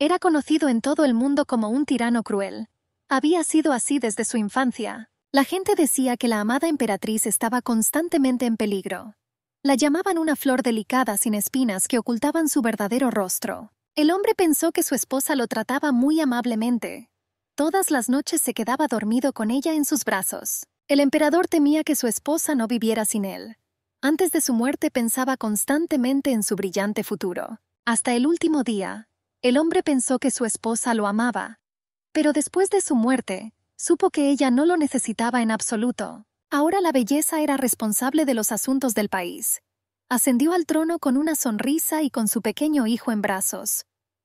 Era conocido en todo el mundo como un tirano cruel. Había sido así desde su infancia. La gente decía que la amada emperatriz estaba constantemente en peligro. La llamaban una flor delicada sin espinas que ocultaban su verdadero rostro. El hombre pensó que su esposa lo trataba muy amablemente. Todas las noches se quedaba dormido con ella en sus brazos. El emperador temía que su esposa no viviera sin él. Antes de su muerte pensaba constantemente en su brillante futuro. Hasta el último día, el hombre pensó que su esposa lo amaba, pero después de su muerte, supo que ella no lo necesitaba en absoluto. Ahora la belleza era responsable de los asuntos del país. Ascendió al trono con una sonrisa y con su pequeño hijo en brazos.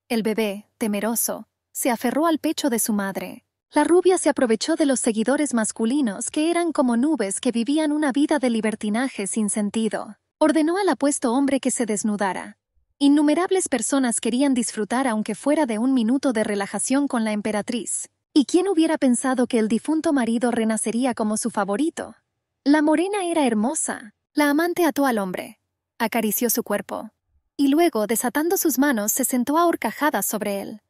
El bebé, temeroso, se aferró al pecho de su madre. La rubia se aprovechó de los seguidores masculinos que eran como nubes que vivían una vida de libertinaje sin sentido. Ordenó al apuesto hombre que se desnudara. Innumerables personas querían disfrutar aunque fuera de un minuto de relajación con la emperatriz. ¿Y quién hubiera pensado que el difunto marido renacería como su favorito? La morena era hermosa. La amante ató al hombre. Acarició su cuerpo. Y luego, desatando sus manos, se sentó ahorcajada sobre él.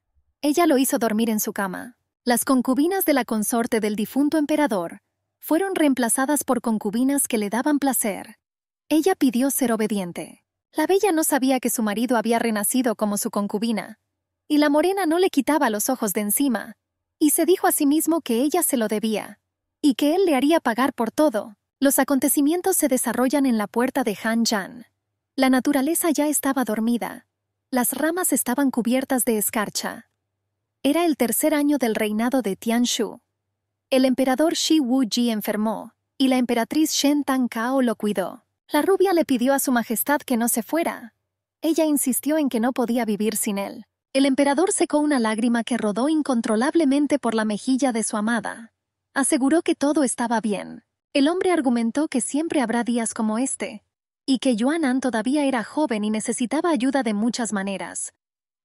Ella lo hizo dormir en su cama. Las concubinas de la consorte del difunto emperador fueron reemplazadas por concubinas que le daban placer. Ella pidió ser obediente. La bella no sabía que su marido había renacido como su concubina, y la morena no le quitaba los ojos de encima, y se dijo a sí mismo que ella se lo debía, y que él le haría pagar por todo. Los acontecimientos se desarrollan en la puerta de Han Yan. La naturaleza ya estaba dormida. Las ramas estaban cubiertas de escarcha. Era el tercer año del reinado de Tian Shu. El emperador Shi Ji enfermó, y la emperatriz Shen Tan Kao lo cuidó. La rubia le pidió a su majestad que no se fuera. Ella insistió en que no podía vivir sin él. El emperador secó una lágrima que rodó incontrolablemente por la mejilla de su amada. Aseguró que todo estaba bien. El hombre argumentó que siempre habrá días como este, y que An todavía era joven y necesitaba ayuda de muchas maneras.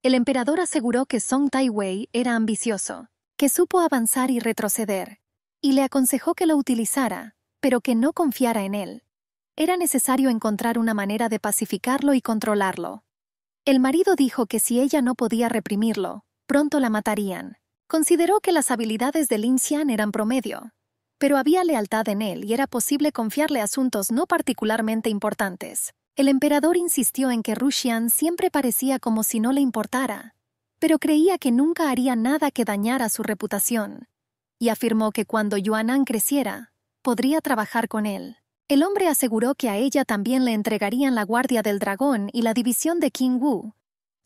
El emperador aseguró que Song Taiwei era ambicioso, que supo avanzar y retroceder, y le aconsejó que lo utilizara, pero que no confiara en él era necesario encontrar una manera de pacificarlo y controlarlo. El marido dijo que si ella no podía reprimirlo, pronto la matarían. Consideró que las habilidades de Lin Xian eran promedio, pero había lealtad en él y era posible confiarle asuntos no particularmente importantes. El emperador insistió en que Ruxian siempre parecía como si no le importara, pero creía que nunca haría nada que dañara su reputación, y afirmó que cuando Yuanan creciera, podría trabajar con él. El hombre aseguró que a ella también le entregarían la Guardia del Dragón y la división de King Wu,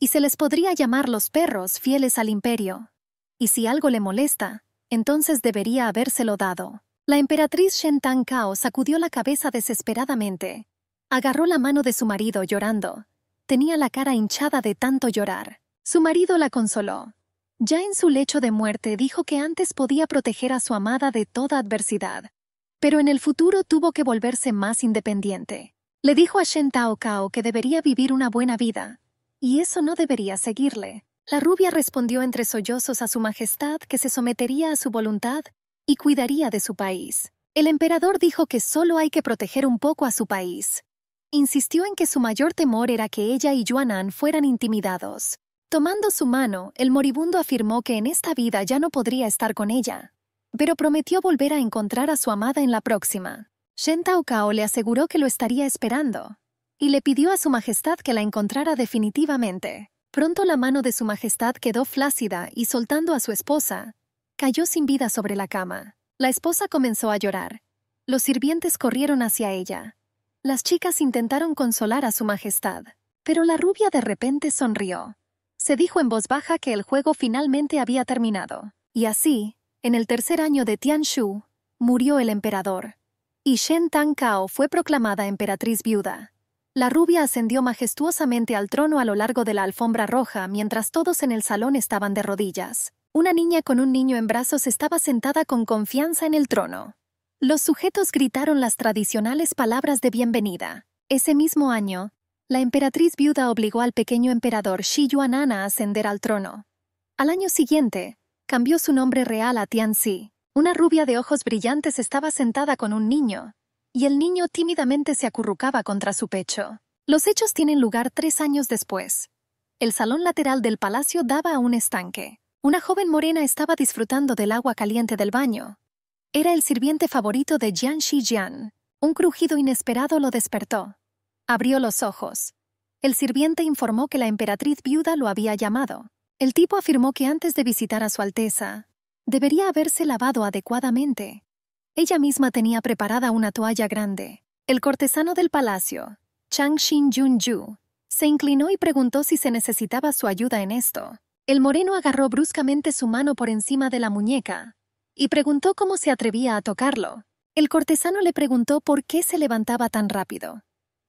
y se les podría llamar los perros fieles al imperio. Y si algo le molesta, entonces debería habérselo dado. La emperatriz Shen Tang Kao sacudió la cabeza desesperadamente. Agarró la mano de su marido llorando. Tenía la cara hinchada de tanto llorar. Su marido la consoló. Ya en su lecho de muerte dijo que antes podía proteger a su amada de toda adversidad, pero en el futuro tuvo que volverse más independiente. Le dijo a Shen Tao Kao que debería vivir una buena vida, y eso no debería seguirle. La rubia respondió entre sollozos a su majestad que se sometería a su voluntad y cuidaría de su país. El emperador dijo que solo hay que proteger un poco a su país. Insistió en que su mayor temor era que ella y Juanan fueran intimidados. Tomando su mano, el moribundo afirmó que en esta vida ya no podría estar con ella pero prometió volver a encontrar a su amada en la próxima. Shen Kao le aseguró que lo estaría esperando, y le pidió a su majestad que la encontrara definitivamente. Pronto la mano de su majestad quedó flácida y soltando a su esposa, cayó sin vida sobre la cama. La esposa comenzó a llorar. Los sirvientes corrieron hacia ella. Las chicas intentaron consolar a su majestad, pero la rubia de repente sonrió. Se dijo en voz baja que el juego finalmente había terminado. Y así, en el tercer año de Shu, murió el emperador, y Shen Tang Cao fue proclamada emperatriz viuda. La rubia ascendió majestuosamente al trono a lo largo de la alfombra roja mientras todos en el salón estaban de rodillas. Una niña con un niño en brazos estaba sentada con confianza en el trono. Los sujetos gritaron las tradicionales palabras de bienvenida. Ese mismo año, la emperatriz viuda obligó al pequeño emperador Shi Yuan'an a ascender al trono. Al año siguiente, cambió su nombre real a Tianxi. Una rubia de ojos brillantes estaba sentada con un niño, y el niño tímidamente se acurrucaba contra su pecho. Los hechos tienen lugar tres años después. El salón lateral del palacio daba a un estanque. Una joven morena estaba disfrutando del agua caliente del baño. Era el sirviente favorito de Jian Un crujido inesperado lo despertó. Abrió los ojos. El sirviente informó que la emperatriz viuda lo había llamado. El tipo afirmó que antes de visitar a Su Alteza, debería haberse lavado adecuadamente. Ella misma tenía preparada una toalla grande. El cortesano del palacio, Chang Xin Jun se inclinó y preguntó si se necesitaba su ayuda en esto. El moreno agarró bruscamente su mano por encima de la muñeca y preguntó cómo se atrevía a tocarlo. El cortesano le preguntó por qué se levantaba tan rápido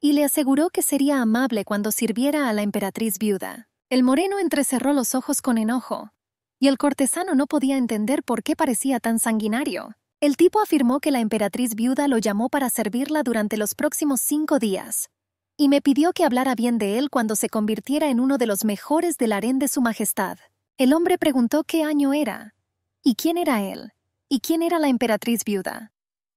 y le aseguró que sería amable cuando sirviera a la emperatriz viuda. El moreno entrecerró los ojos con enojo, y el cortesano no podía entender por qué parecía tan sanguinario. El tipo afirmó que la emperatriz viuda lo llamó para servirla durante los próximos cinco días, y me pidió que hablara bien de él cuando se convirtiera en uno de los mejores del harén de su majestad. El hombre preguntó qué año era, y quién era él, y quién era la emperatriz viuda.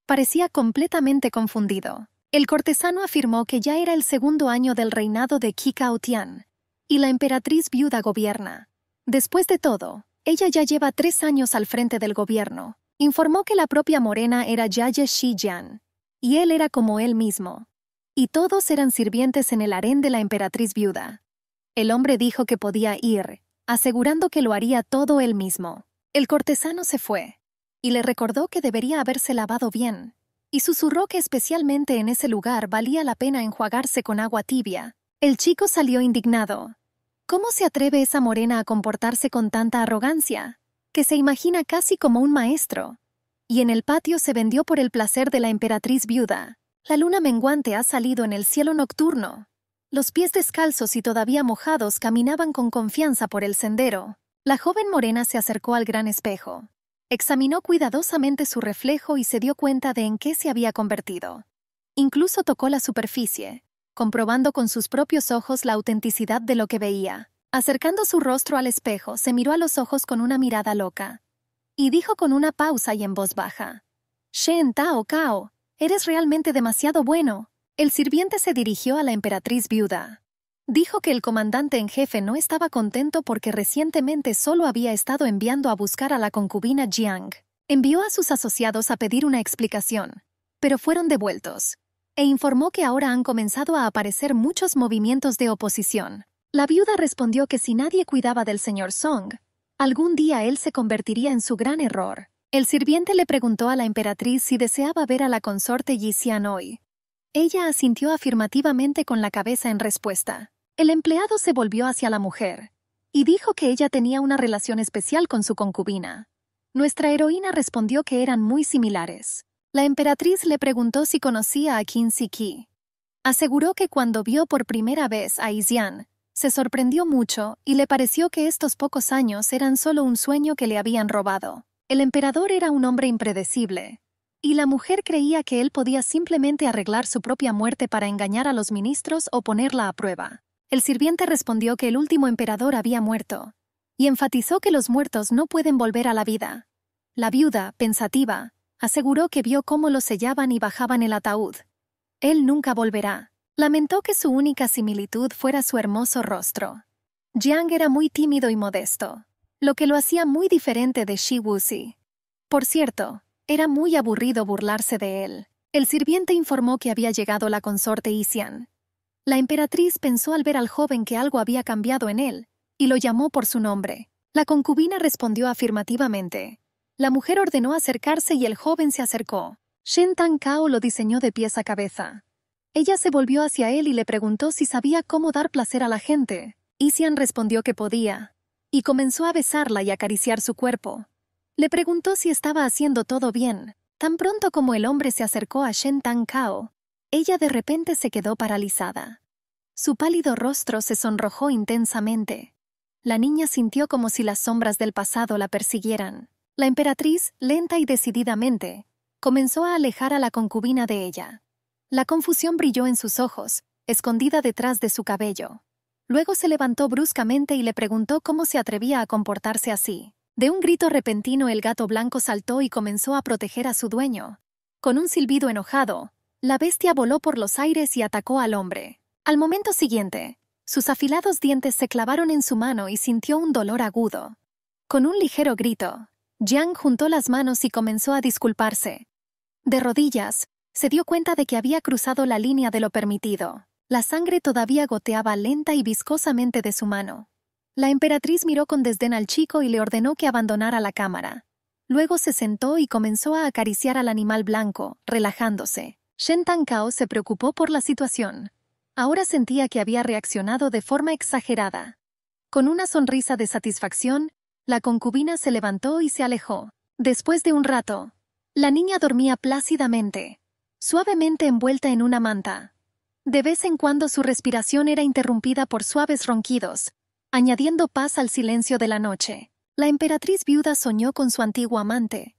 Parecía completamente confundido. El cortesano afirmó que ya era el segundo año del reinado de Tian y la emperatriz viuda gobierna. Después de todo, ella ya lleva tres años al frente del gobierno. Informó que la propia Morena era Yaye shi y él era como él mismo. Y todos eran sirvientes en el harén de la emperatriz viuda. El hombre dijo que podía ir, asegurando que lo haría todo él mismo. El cortesano se fue, y le recordó que debería haberse lavado bien, y susurró que especialmente en ese lugar valía la pena enjuagarse con agua tibia, el chico salió indignado. ¿Cómo se atreve esa morena a comportarse con tanta arrogancia? Que se imagina casi como un maestro. Y en el patio se vendió por el placer de la emperatriz viuda. La luna menguante ha salido en el cielo nocturno. Los pies descalzos y todavía mojados caminaban con confianza por el sendero. La joven morena se acercó al gran espejo. Examinó cuidadosamente su reflejo y se dio cuenta de en qué se había convertido. Incluso tocó la superficie, comprobando con sus propios ojos la autenticidad de lo que veía. Acercando su rostro al espejo, se miró a los ojos con una mirada loca. Y dijo con una pausa y en voz baja. Shen Tao Kao, eres realmente demasiado bueno. El sirviente se dirigió a la emperatriz viuda. Dijo que el comandante en jefe no estaba contento porque recientemente solo había estado enviando a buscar a la concubina Jiang. Envió a sus asociados a pedir una explicación, pero fueron devueltos e informó que ahora han comenzado a aparecer muchos movimientos de oposición. La viuda respondió que si nadie cuidaba del señor Song, algún día él se convertiría en su gran error. El sirviente le preguntó a la emperatriz si deseaba ver a la consorte Yixian hoy. Ella asintió afirmativamente con la cabeza en respuesta. El empleado se volvió hacia la mujer y dijo que ella tenía una relación especial con su concubina. Nuestra heroína respondió que eran muy similares la emperatriz le preguntó si conocía a Qin Siki. Aseguró que cuando vio por primera vez a Yixian, se sorprendió mucho y le pareció que estos pocos años eran solo un sueño que le habían robado. El emperador era un hombre impredecible, y la mujer creía que él podía simplemente arreglar su propia muerte para engañar a los ministros o ponerla a prueba. El sirviente respondió que el último emperador había muerto, y enfatizó que los muertos no pueden volver a la vida. La viuda, pensativa, aseguró que vio cómo lo sellaban y bajaban el ataúd. Él nunca volverá. Lamentó que su única similitud fuera su hermoso rostro. Jiang era muy tímido y modesto, lo que lo hacía muy diferente de Shi Wuxi. Por cierto, era muy aburrido burlarse de él. El sirviente informó que había llegado la consorte Isian. La emperatriz pensó al ver al joven que algo había cambiado en él, y lo llamó por su nombre. La concubina respondió afirmativamente, la mujer ordenó acercarse y el joven se acercó. Shen Tang Kao lo diseñó de pies a cabeza. Ella se volvió hacia él y le preguntó si sabía cómo dar placer a la gente. Isian respondió que podía, y comenzó a besarla y acariciar su cuerpo. Le preguntó si estaba haciendo todo bien. Tan pronto como el hombre se acercó a Shen Tang Kao, ella de repente se quedó paralizada. Su pálido rostro se sonrojó intensamente. La niña sintió como si las sombras del pasado la persiguieran. La emperatriz, lenta y decididamente, comenzó a alejar a la concubina de ella. La confusión brilló en sus ojos, escondida detrás de su cabello. Luego se levantó bruscamente y le preguntó cómo se atrevía a comportarse así. De un grito repentino el gato blanco saltó y comenzó a proteger a su dueño. Con un silbido enojado, la bestia voló por los aires y atacó al hombre. Al momento siguiente, sus afilados dientes se clavaron en su mano y sintió un dolor agudo. Con un ligero grito, Jiang juntó las manos y comenzó a disculparse. De rodillas, se dio cuenta de que había cruzado la línea de lo permitido. La sangre todavía goteaba lenta y viscosamente de su mano. La emperatriz miró con desdén al chico y le ordenó que abandonara la cámara. Luego se sentó y comenzó a acariciar al animal blanco, relajándose. Shen Tan Kao se preocupó por la situación. Ahora sentía que había reaccionado de forma exagerada. Con una sonrisa de satisfacción, la concubina se levantó y se alejó. Después de un rato, la niña dormía plácidamente, suavemente envuelta en una manta. De vez en cuando su respiración era interrumpida por suaves ronquidos, añadiendo paz al silencio de la noche. La emperatriz viuda soñó con su antiguo amante.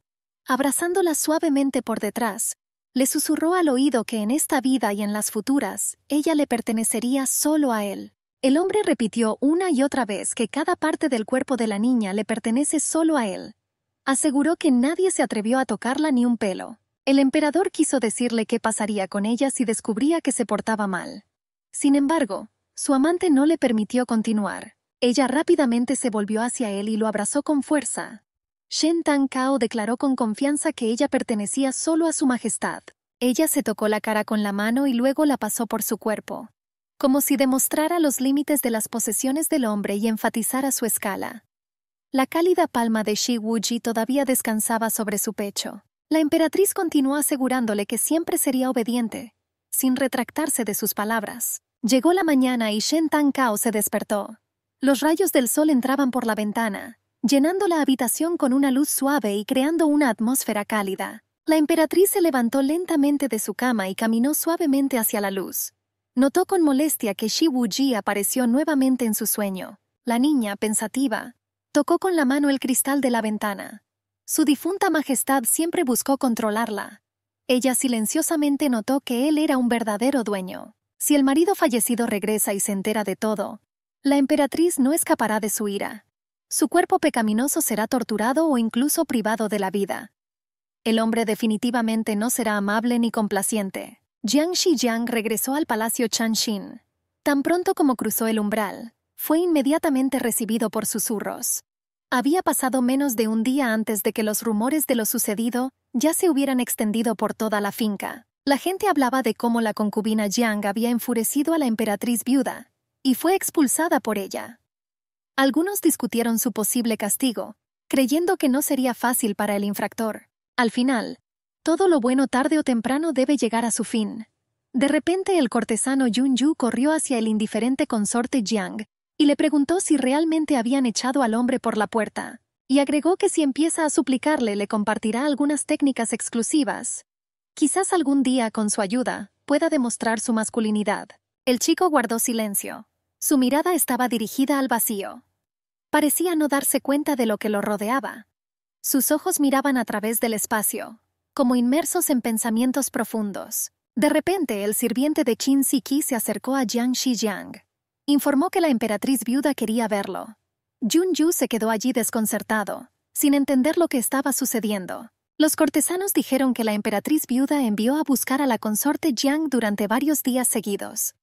Abrazándola suavemente por detrás, le susurró al oído que en esta vida y en las futuras, ella le pertenecería solo a él. El hombre repitió una y otra vez que cada parte del cuerpo de la niña le pertenece solo a él. Aseguró que nadie se atrevió a tocarla ni un pelo. El emperador quiso decirle qué pasaría con ella si descubría que se portaba mal. Sin embargo, su amante no le permitió continuar. Ella rápidamente se volvió hacia él y lo abrazó con fuerza. Shen Tang Kao declaró con confianza que ella pertenecía solo a su majestad. Ella se tocó la cara con la mano y luego la pasó por su cuerpo como si demostrara los límites de las posesiones del hombre y enfatizara su escala. La cálida palma de Shi Wuji todavía descansaba sobre su pecho. La emperatriz continuó asegurándole que siempre sería obediente, sin retractarse de sus palabras. Llegó la mañana y Shen Tan Kao se despertó. Los rayos del sol entraban por la ventana, llenando la habitación con una luz suave y creando una atmósfera cálida. La emperatriz se levantó lentamente de su cama y caminó suavemente hacia la luz. Notó con molestia que Wuji apareció nuevamente en su sueño. La niña, pensativa, tocó con la mano el cristal de la ventana. Su difunta majestad siempre buscó controlarla. Ella silenciosamente notó que él era un verdadero dueño. Si el marido fallecido regresa y se entera de todo, la emperatriz no escapará de su ira. Su cuerpo pecaminoso será torturado o incluso privado de la vida. El hombre definitivamente no será amable ni complaciente. Jiang regresó al palacio Changshin. Tan pronto como cruzó el umbral, fue inmediatamente recibido por susurros. Había pasado menos de un día antes de que los rumores de lo sucedido ya se hubieran extendido por toda la finca. La gente hablaba de cómo la concubina Jiang había enfurecido a la emperatriz viuda y fue expulsada por ella. Algunos discutieron su posible castigo, creyendo que no sería fácil para el infractor. Al final, todo lo bueno tarde o temprano debe llegar a su fin. De repente el cortesano Yun Yu corrió hacia el indiferente consorte Jiang y le preguntó si realmente habían echado al hombre por la puerta, y agregó que si empieza a suplicarle le compartirá algunas técnicas exclusivas. Quizás algún día, con su ayuda, pueda demostrar su masculinidad. El chico guardó silencio. Su mirada estaba dirigida al vacío. Parecía no darse cuenta de lo que lo rodeaba. Sus ojos miraban a través del espacio, como inmersos en pensamientos profundos. De repente, el sirviente de Qin Siki se acercó a Jiang jiang Informó que la emperatriz viuda quería verlo. Jun Yu se quedó allí desconcertado, sin entender lo que estaba sucediendo. Los cortesanos dijeron que la emperatriz viuda envió a buscar a la consorte Jiang durante varios días seguidos.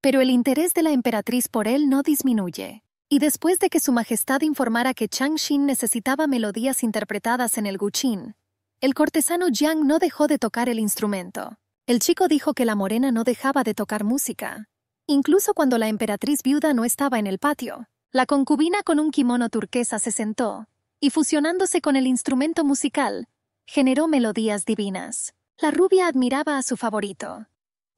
Pero el interés de la emperatriz por él no disminuye. Y después de que su majestad informara que Chang Xin necesitaba melodías interpretadas en el Guqin, el cortesano Yang no dejó de tocar el instrumento. El chico dijo que la morena no dejaba de tocar música. Incluso cuando la emperatriz viuda no estaba en el patio, la concubina con un kimono turquesa se sentó, y fusionándose con el instrumento musical, generó melodías divinas. La rubia admiraba a su favorito.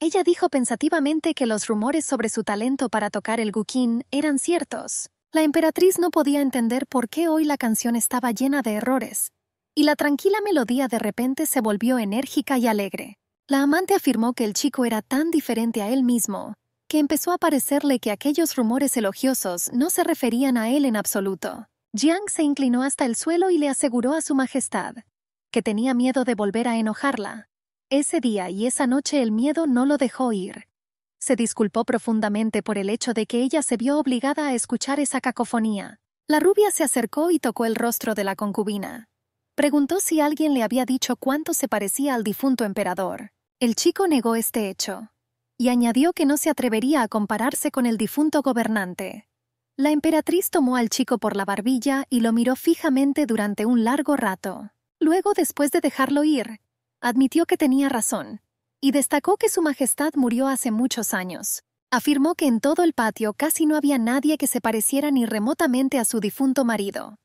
Ella dijo pensativamente que los rumores sobre su talento para tocar el guquín eran ciertos. La emperatriz no podía entender por qué hoy la canción estaba llena de errores, y la tranquila melodía de repente se volvió enérgica y alegre. La amante afirmó que el chico era tan diferente a él mismo, que empezó a parecerle que aquellos rumores elogiosos no se referían a él en absoluto. Jiang se inclinó hasta el suelo y le aseguró a su majestad que tenía miedo de volver a enojarla. Ese día y esa noche el miedo no lo dejó ir. Se disculpó profundamente por el hecho de que ella se vio obligada a escuchar esa cacofonía. La rubia se acercó y tocó el rostro de la concubina. Preguntó si alguien le había dicho cuánto se parecía al difunto emperador. El chico negó este hecho y añadió que no se atrevería a compararse con el difunto gobernante. La emperatriz tomó al chico por la barbilla y lo miró fijamente durante un largo rato. Luego, después de dejarlo ir, admitió que tenía razón y destacó que su Majestad murió hace muchos años. Afirmó que en todo el patio casi no había nadie que se pareciera ni remotamente a su difunto marido.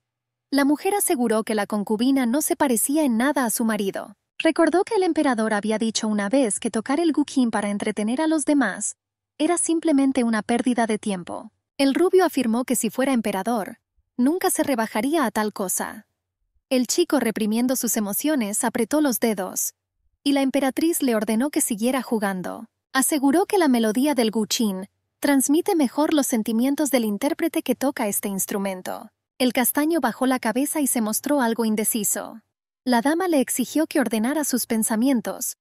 La mujer aseguró que la concubina no se parecía en nada a su marido. Recordó que el emperador había dicho una vez que tocar el guqin para entretener a los demás era simplemente una pérdida de tiempo. El rubio afirmó que si fuera emperador, nunca se rebajaría a tal cosa. El chico, reprimiendo sus emociones, apretó los dedos, y la emperatriz le ordenó que siguiera jugando. Aseguró que la melodía del guchín transmite mejor los sentimientos del intérprete que toca este instrumento. El castaño bajó la cabeza y se mostró algo indeciso. La dama le exigió que ordenara sus pensamientos.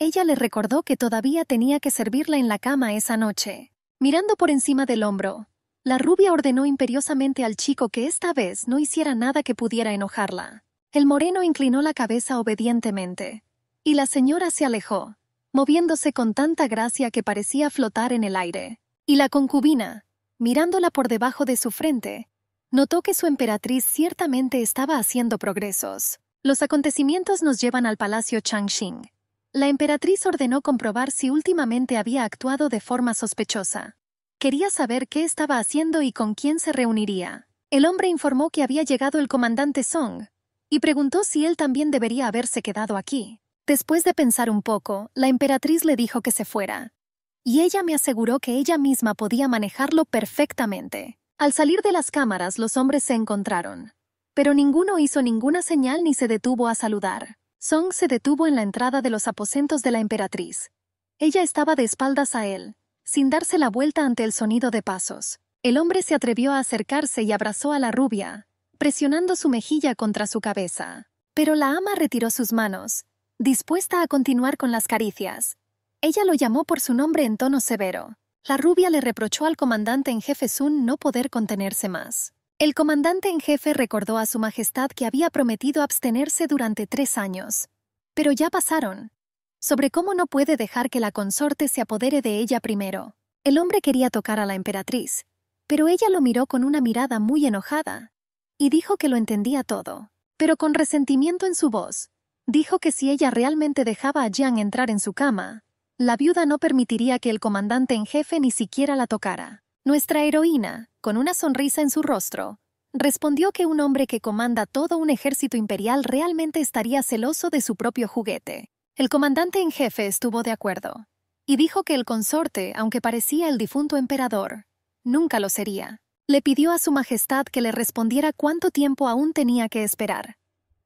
Ella le recordó que todavía tenía que servirla en la cama esa noche. Mirando por encima del hombro, la rubia ordenó imperiosamente al chico que esta vez no hiciera nada que pudiera enojarla. El moreno inclinó la cabeza obedientemente, y la señora se alejó, moviéndose con tanta gracia que parecía flotar en el aire. Y la concubina, mirándola por debajo de su frente, notó que su emperatriz ciertamente estaba haciendo progresos. Los acontecimientos nos llevan al palacio Changxing. La emperatriz ordenó comprobar si últimamente había actuado de forma sospechosa. Quería saber qué estaba haciendo y con quién se reuniría. El hombre informó que había llegado el comandante Song y preguntó si él también debería haberse quedado aquí. Después de pensar un poco, la emperatriz le dijo que se fuera. Y ella me aseguró que ella misma podía manejarlo perfectamente. Al salir de las cámaras los hombres se encontraron, pero ninguno hizo ninguna señal ni se detuvo a saludar. Song se detuvo en la entrada de los aposentos de la emperatriz. Ella estaba de espaldas a él, sin darse la vuelta ante el sonido de pasos. El hombre se atrevió a acercarse y abrazó a la rubia, presionando su mejilla contra su cabeza. Pero la ama retiró sus manos, dispuesta a continuar con las caricias. Ella lo llamó por su nombre en tono severo. La rubia le reprochó al comandante en jefe Sun no poder contenerse más. El comandante en jefe recordó a su majestad que había prometido abstenerse durante tres años. Pero ya pasaron. Sobre cómo no puede dejar que la consorte se apodere de ella primero. El hombre quería tocar a la emperatriz, pero ella lo miró con una mirada muy enojada y dijo que lo entendía todo, pero con resentimiento en su voz. Dijo que si ella realmente dejaba a Jiang entrar en su cama, la viuda no permitiría que el comandante en jefe ni siquiera la tocara. Nuestra heroína, con una sonrisa en su rostro, respondió que un hombre que comanda todo un ejército imperial realmente estaría celoso de su propio juguete. El comandante en jefe estuvo de acuerdo, y dijo que el consorte, aunque parecía el difunto emperador, nunca lo sería. Le pidió a su Majestad que le respondiera cuánto tiempo aún tenía que esperar.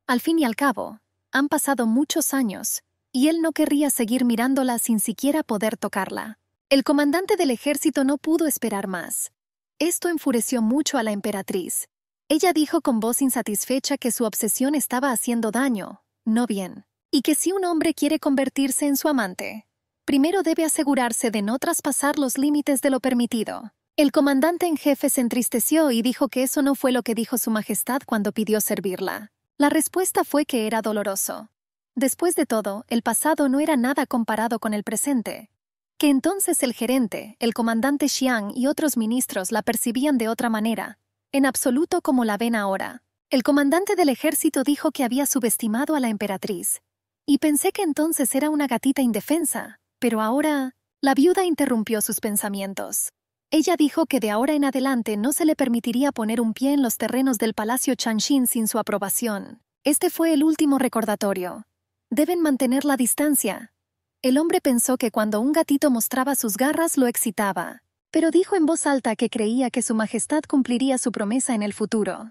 Al fin y al cabo, han pasado muchos años, y él no querría seguir mirándola sin siquiera poder tocarla. El comandante del ejército no pudo esperar más. Esto enfureció mucho a la emperatriz. Ella dijo con voz insatisfecha que su obsesión estaba haciendo daño, no bien, y que si un hombre quiere convertirse en su amante, primero debe asegurarse de no traspasar los límites de lo permitido. El comandante en jefe se entristeció y dijo que eso no fue lo que dijo Su Majestad cuando pidió servirla. La respuesta fue que era doloroso, Después de todo, el pasado no era nada comparado con el presente. Que entonces el gerente, el comandante Xiang y otros ministros la percibían de otra manera, en absoluto como la ven ahora. El comandante del ejército dijo que había subestimado a la emperatriz. Y pensé que entonces era una gatita indefensa, pero ahora... La viuda interrumpió sus pensamientos. Ella dijo que de ahora en adelante no se le permitiría poner un pie en los terrenos del Palacio Changshin sin su aprobación. Este fue el último recordatorio, deben mantener la distancia. El hombre pensó que cuando un gatito mostraba sus garras lo excitaba, pero dijo en voz alta que creía que su majestad cumpliría su promesa en el futuro.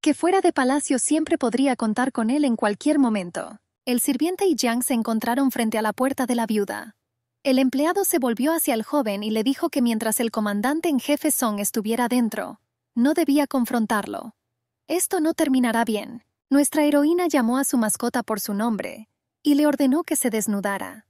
Que fuera de palacio siempre podría contar con él en cualquier momento. El sirviente y Yang se encontraron frente a la puerta de la viuda. El empleado se volvió hacia el joven y le dijo que mientras el comandante en jefe Song estuviera dentro, no debía confrontarlo. Esto no terminará bien. Nuestra heroína llamó a su mascota por su nombre, y le ordenó que se desnudara.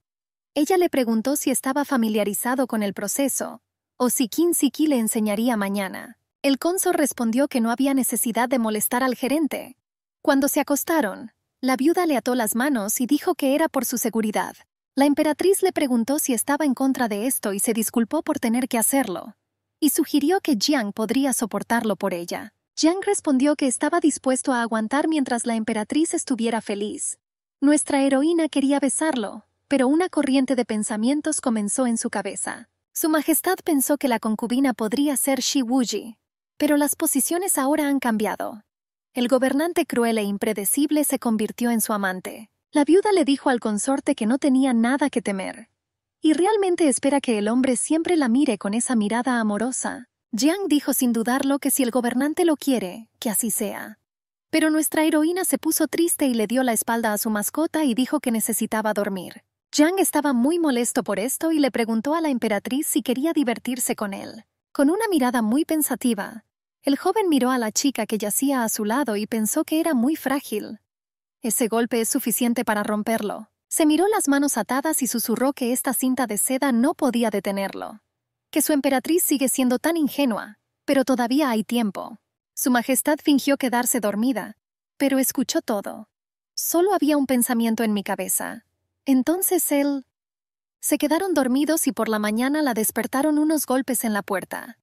Ella le preguntó si estaba familiarizado con el proceso, o si Siki le enseñaría mañana. El cónsul respondió que no había necesidad de molestar al gerente. Cuando se acostaron, la viuda le ató las manos y dijo que era por su seguridad. La emperatriz le preguntó si estaba en contra de esto y se disculpó por tener que hacerlo, y sugirió que Jiang podría soportarlo por ella. Jiang respondió que estaba dispuesto a aguantar mientras la emperatriz estuviera feliz, nuestra heroína quería besarlo, pero una corriente de pensamientos comenzó en su cabeza. Su Majestad pensó que la concubina podría ser Shi Wuji, pero las posiciones ahora han cambiado. El gobernante cruel e impredecible se convirtió en su amante. La viuda le dijo al consorte que no tenía nada que temer. Y realmente espera que el hombre siempre la mire con esa mirada amorosa. Jiang dijo sin dudarlo que si el gobernante lo quiere, que así sea. Pero nuestra heroína se puso triste y le dio la espalda a su mascota y dijo que necesitaba dormir. Yang estaba muy molesto por esto y le preguntó a la emperatriz si quería divertirse con él. Con una mirada muy pensativa, el joven miró a la chica que yacía a su lado y pensó que era muy frágil. Ese golpe es suficiente para romperlo. Se miró las manos atadas y susurró que esta cinta de seda no podía detenerlo. Que su emperatriz sigue siendo tan ingenua, pero todavía hay tiempo. Su Majestad fingió quedarse dormida, pero escuchó todo. Solo había un pensamiento en mi cabeza. Entonces él... Se quedaron dormidos y por la mañana la despertaron unos golpes en la puerta.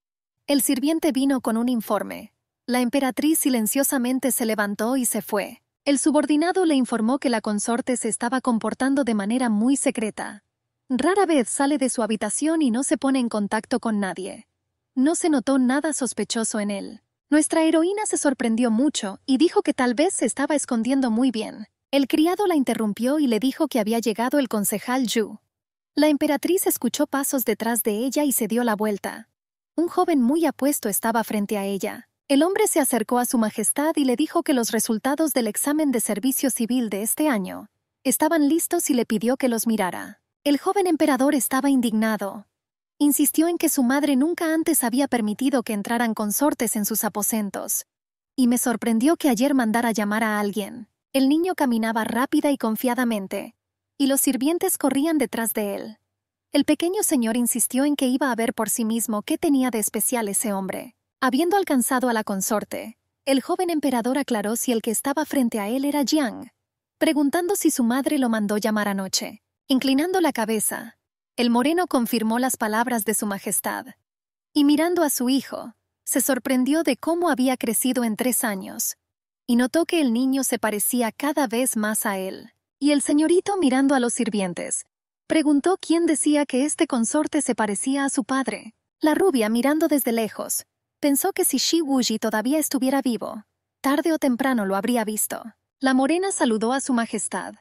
El sirviente vino con un informe. La emperatriz silenciosamente se levantó y se fue. El subordinado le informó que la consorte se estaba comportando de manera muy secreta. Rara vez sale de su habitación y no se pone en contacto con nadie. No se notó nada sospechoso en él. Nuestra heroína se sorprendió mucho y dijo que tal vez se estaba escondiendo muy bien. El criado la interrumpió y le dijo que había llegado el concejal Yu. La emperatriz escuchó pasos detrás de ella y se dio la vuelta. Un joven muy apuesto estaba frente a ella. El hombre se acercó a su majestad y le dijo que los resultados del examen de servicio civil de este año estaban listos y le pidió que los mirara. El joven emperador estaba indignado. Insistió en que su madre nunca antes había permitido que entraran consortes en sus aposentos. Y me sorprendió que ayer mandara llamar a alguien. El niño caminaba rápida y confiadamente, y los sirvientes corrían detrás de él. El pequeño señor insistió en que iba a ver por sí mismo qué tenía de especial ese hombre. Habiendo alcanzado a la consorte, el joven emperador aclaró si el que estaba frente a él era Jiang, preguntando si su madre lo mandó llamar anoche. Inclinando la cabeza, el moreno confirmó las palabras de su Majestad, y mirando a su hijo, se sorprendió de cómo había crecido en tres años, y notó que el niño se parecía cada vez más a él. Y el señorito mirando a los sirvientes, preguntó quién decía que este consorte se parecía a su padre. La rubia mirando desde lejos, pensó que si Shi Wuji todavía estuviera vivo, tarde o temprano lo habría visto. La morena saludó a su majestad.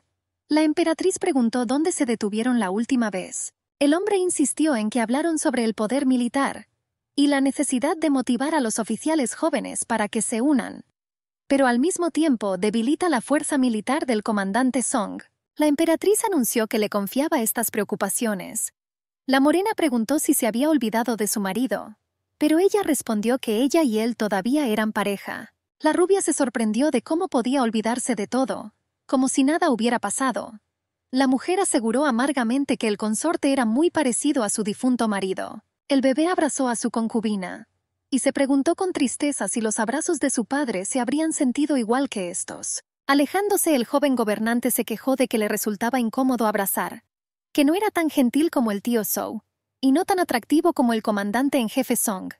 La emperatriz preguntó dónde se detuvieron la última vez. El hombre insistió en que hablaron sobre el poder militar y la necesidad de motivar a los oficiales jóvenes para que se unan, pero al mismo tiempo debilita la fuerza militar del comandante Song. La emperatriz anunció que le confiaba estas preocupaciones. La morena preguntó si se había olvidado de su marido, pero ella respondió que ella y él todavía eran pareja. La rubia se sorprendió de cómo podía olvidarse de todo, como si nada hubiera pasado. La mujer aseguró amargamente que el consorte era muy parecido a su difunto marido. El bebé abrazó a su concubina y se preguntó con tristeza si los abrazos de su padre se habrían sentido igual que estos. Alejándose, el joven gobernante se quejó de que le resultaba incómodo abrazar, que no era tan gentil como el tío Zhou, y no tan atractivo como el comandante en jefe Song,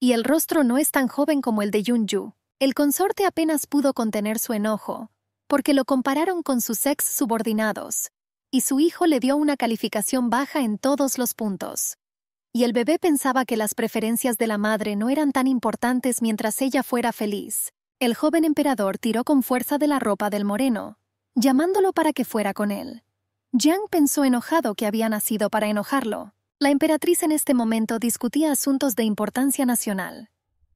y el rostro no es tan joven como el de Yun Yu. El consorte apenas pudo contener su enojo, porque lo compararon con sus ex subordinados, y su hijo le dio una calificación baja en todos los puntos. Y el bebé pensaba que las preferencias de la madre no eran tan importantes mientras ella fuera feliz. El joven emperador tiró con fuerza de la ropa del moreno, llamándolo para que fuera con él. Yang pensó enojado que había nacido para enojarlo. La emperatriz en este momento discutía asuntos de importancia nacional.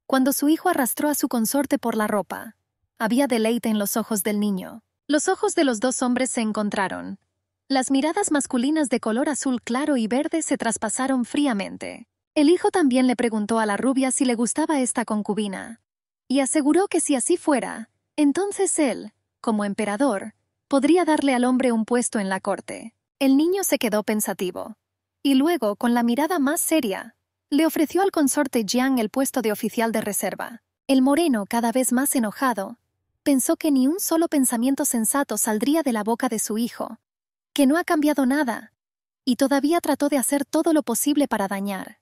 Cuando su hijo arrastró a su consorte por la ropa, había deleite en los ojos del niño. Los ojos de los dos hombres se encontraron. Las miradas masculinas de color azul claro y verde se traspasaron fríamente. El hijo también le preguntó a la rubia si le gustaba esta concubina. Y aseguró que si así fuera, entonces él, como emperador, podría darle al hombre un puesto en la corte. El niño se quedó pensativo. Y luego, con la mirada más seria, le ofreció al consorte Jiang el puesto de oficial de reserva. El moreno, cada vez más enojado, pensó que ni un solo pensamiento sensato saldría de la boca de su hijo, que no ha cambiado nada, y todavía trató de hacer todo lo posible para dañar.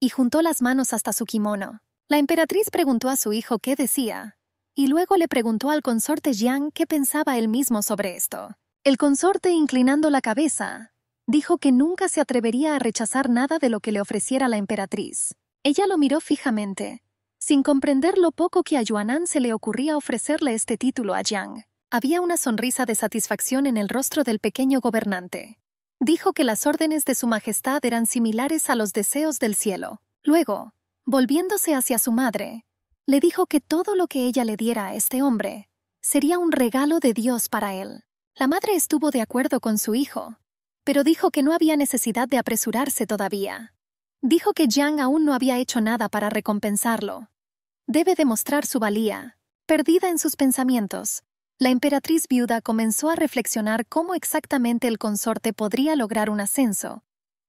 Y juntó las manos hasta su kimono. La emperatriz preguntó a su hijo qué decía, y luego le preguntó al consorte Jiang qué pensaba él mismo sobre esto. El consorte, inclinando la cabeza, dijo que nunca se atrevería a rechazar nada de lo que le ofreciera la emperatriz. Ella lo miró fijamente, sin comprender lo poco que a Yuanan se le ocurría ofrecerle este título a Yang, había una sonrisa de satisfacción en el rostro del pequeño gobernante. Dijo que las órdenes de su majestad eran similares a los deseos del cielo. Luego, volviéndose hacia su madre, le dijo que todo lo que ella le diera a este hombre sería un regalo de Dios para él. La madre estuvo de acuerdo con su hijo, pero dijo que no había necesidad de apresurarse todavía. Dijo que Yang aún no había hecho nada para recompensarlo, debe demostrar su valía. Perdida en sus pensamientos, la emperatriz viuda comenzó a reflexionar cómo exactamente el consorte podría lograr un ascenso,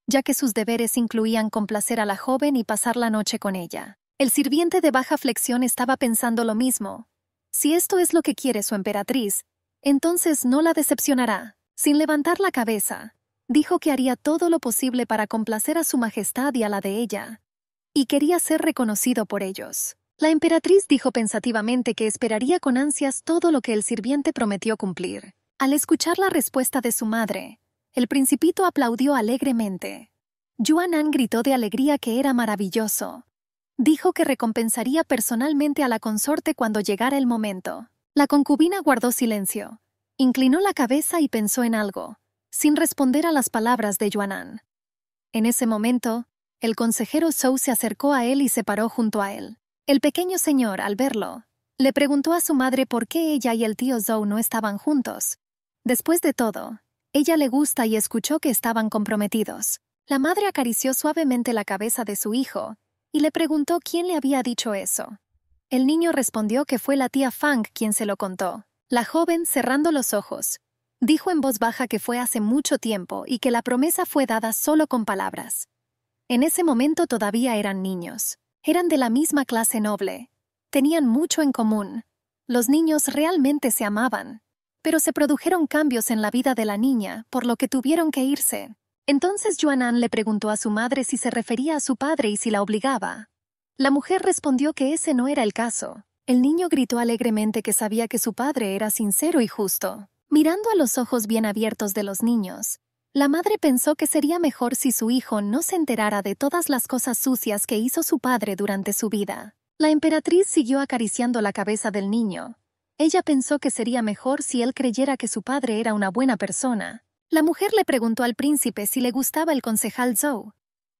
ya que sus deberes incluían complacer a la joven y pasar la noche con ella. El sirviente de baja flexión estaba pensando lo mismo. Si esto es lo que quiere su emperatriz, entonces no la decepcionará. Sin levantar la cabeza, dijo que haría todo lo posible para complacer a su majestad y a la de ella, y quería ser reconocido por ellos. La emperatriz dijo pensativamente que esperaría con ansias todo lo que el sirviente prometió cumplir. Al escuchar la respuesta de su madre, el principito aplaudió alegremente. Yuanan gritó de alegría que era maravilloso. Dijo que recompensaría personalmente a la consorte cuando llegara el momento. La concubina guardó silencio, inclinó la cabeza y pensó en algo, sin responder a las palabras de Yuanan. En ese momento, el consejero Zhou se acercó a él y se paró junto a él. El pequeño señor, al verlo, le preguntó a su madre por qué ella y el tío Zhou no estaban juntos. Después de todo, ella le gusta y escuchó que estaban comprometidos. La madre acarició suavemente la cabeza de su hijo y le preguntó quién le había dicho eso. El niño respondió que fue la tía Fang quien se lo contó. La joven, cerrando los ojos, dijo en voz baja que fue hace mucho tiempo y que la promesa fue dada solo con palabras. En ese momento todavía eran niños. Eran de la misma clase noble. Tenían mucho en común. Los niños realmente se amaban, pero se produjeron cambios en la vida de la niña, por lo que tuvieron que irse. Entonces Joanán le preguntó a su madre si se refería a su padre y si la obligaba. La mujer respondió que ese no era el caso. El niño gritó alegremente que sabía que su padre era sincero y justo. Mirando a los ojos bien abiertos de los niños, la madre pensó que sería mejor si su hijo no se enterara de todas las cosas sucias que hizo su padre durante su vida. La emperatriz siguió acariciando la cabeza del niño. Ella pensó que sería mejor si él creyera que su padre era una buena persona. La mujer le preguntó al príncipe si le gustaba el concejal Zhou.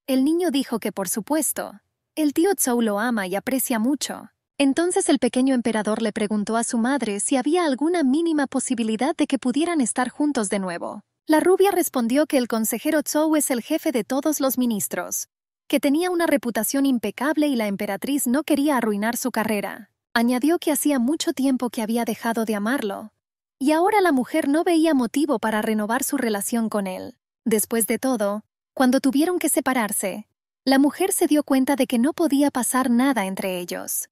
El niño dijo que por supuesto. El tío Zhou lo ama y aprecia mucho. Entonces el pequeño emperador le preguntó a su madre si había alguna mínima posibilidad de que pudieran estar juntos de nuevo. La rubia respondió que el consejero Zhou es el jefe de todos los ministros, que tenía una reputación impecable y la emperatriz no quería arruinar su carrera. Añadió que hacía mucho tiempo que había dejado de amarlo, y ahora la mujer no veía motivo para renovar su relación con él. Después de todo, cuando tuvieron que separarse, la mujer se dio cuenta de que no podía pasar nada entre ellos.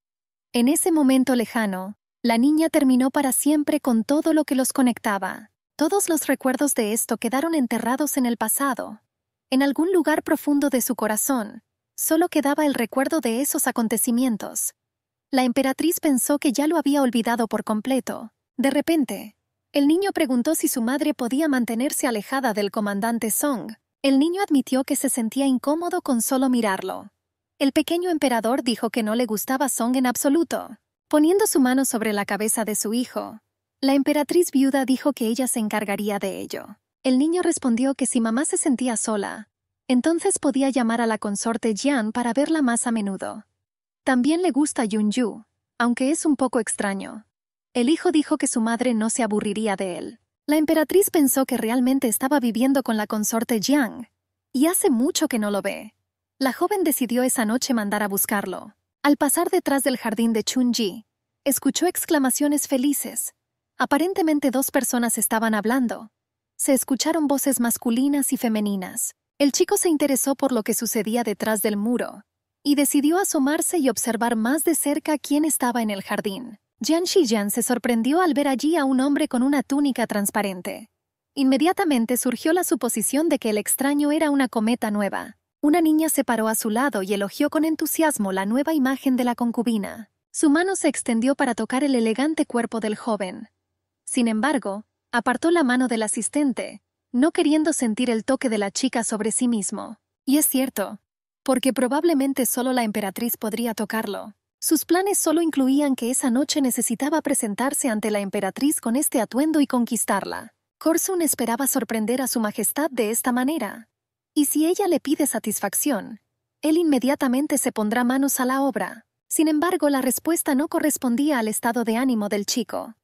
En ese momento lejano, la niña terminó para siempre con todo lo que los conectaba. Todos los recuerdos de esto quedaron enterrados en el pasado, en algún lugar profundo de su corazón. Solo quedaba el recuerdo de esos acontecimientos. La emperatriz pensó que ya lo había olvidado por completo. De repente, el niño preguntó si su madre podía mantenerse alejada del comandante Song. El niño admitió que se sentía incómodo con solo mirarlo. El pequeño emperador dijo que no le gustaba Song en absoluto. Poniendo su mano sobre la cabeza de su hijo, la emperatriz viuda dijo que ella se encargaría de ello. El niño respondió que si mamá se sentía sola, entonces podía llamar a la consorte Jian para verla más a menudo. También le gusta Yun aunque es un poco extraño. El hijo dijo que su madre no se aburriría de él. La emperatriz pensó que realmente estaba viviendo con la consorte Jiang, y hace mucho que no lo ve. La joven decidió esa noche mandar a buscarlo. Al pasar detrás del jardín de Chunji, escuchó exclamaciones felices, Aparentemente dos personas estaban hablando. Se escucharon voces masculinas y femeninas. El chico se interesó por lo que sucedía detrás del muro y decidió asomarse y observar más de cerca quién estaba en el jardín. Jian Shijian se sorprendió al ver allí a un hombre con una túnica transparente. Inmediatamente surgió la suposición de que el extraño era una cometa nueva. Una niña se paró a su lado y elogió con entusiasmo la nueva imagen de la concubina. Su mano se extendió para tocar el elegante cuerpo del joven. Sin embargo, apartó la mano del asistente, no queriendo sentir el toque de la chica sobre sí mismo. Y es cierto, porque probablemente solo la emperatriz podría tocarlo. Sus planes solo incluían que esa noche necesitaba presentarse ante la emperatriz con este atuendo y conquistarla. Corsun esperaba sorprender a su majestad de esta manera. Y si ella le pide satisfacción, él inmediatamente se pondrá manos a la obra. Sin embargo, la respuesta no correspondía al estado de ánimo del chico.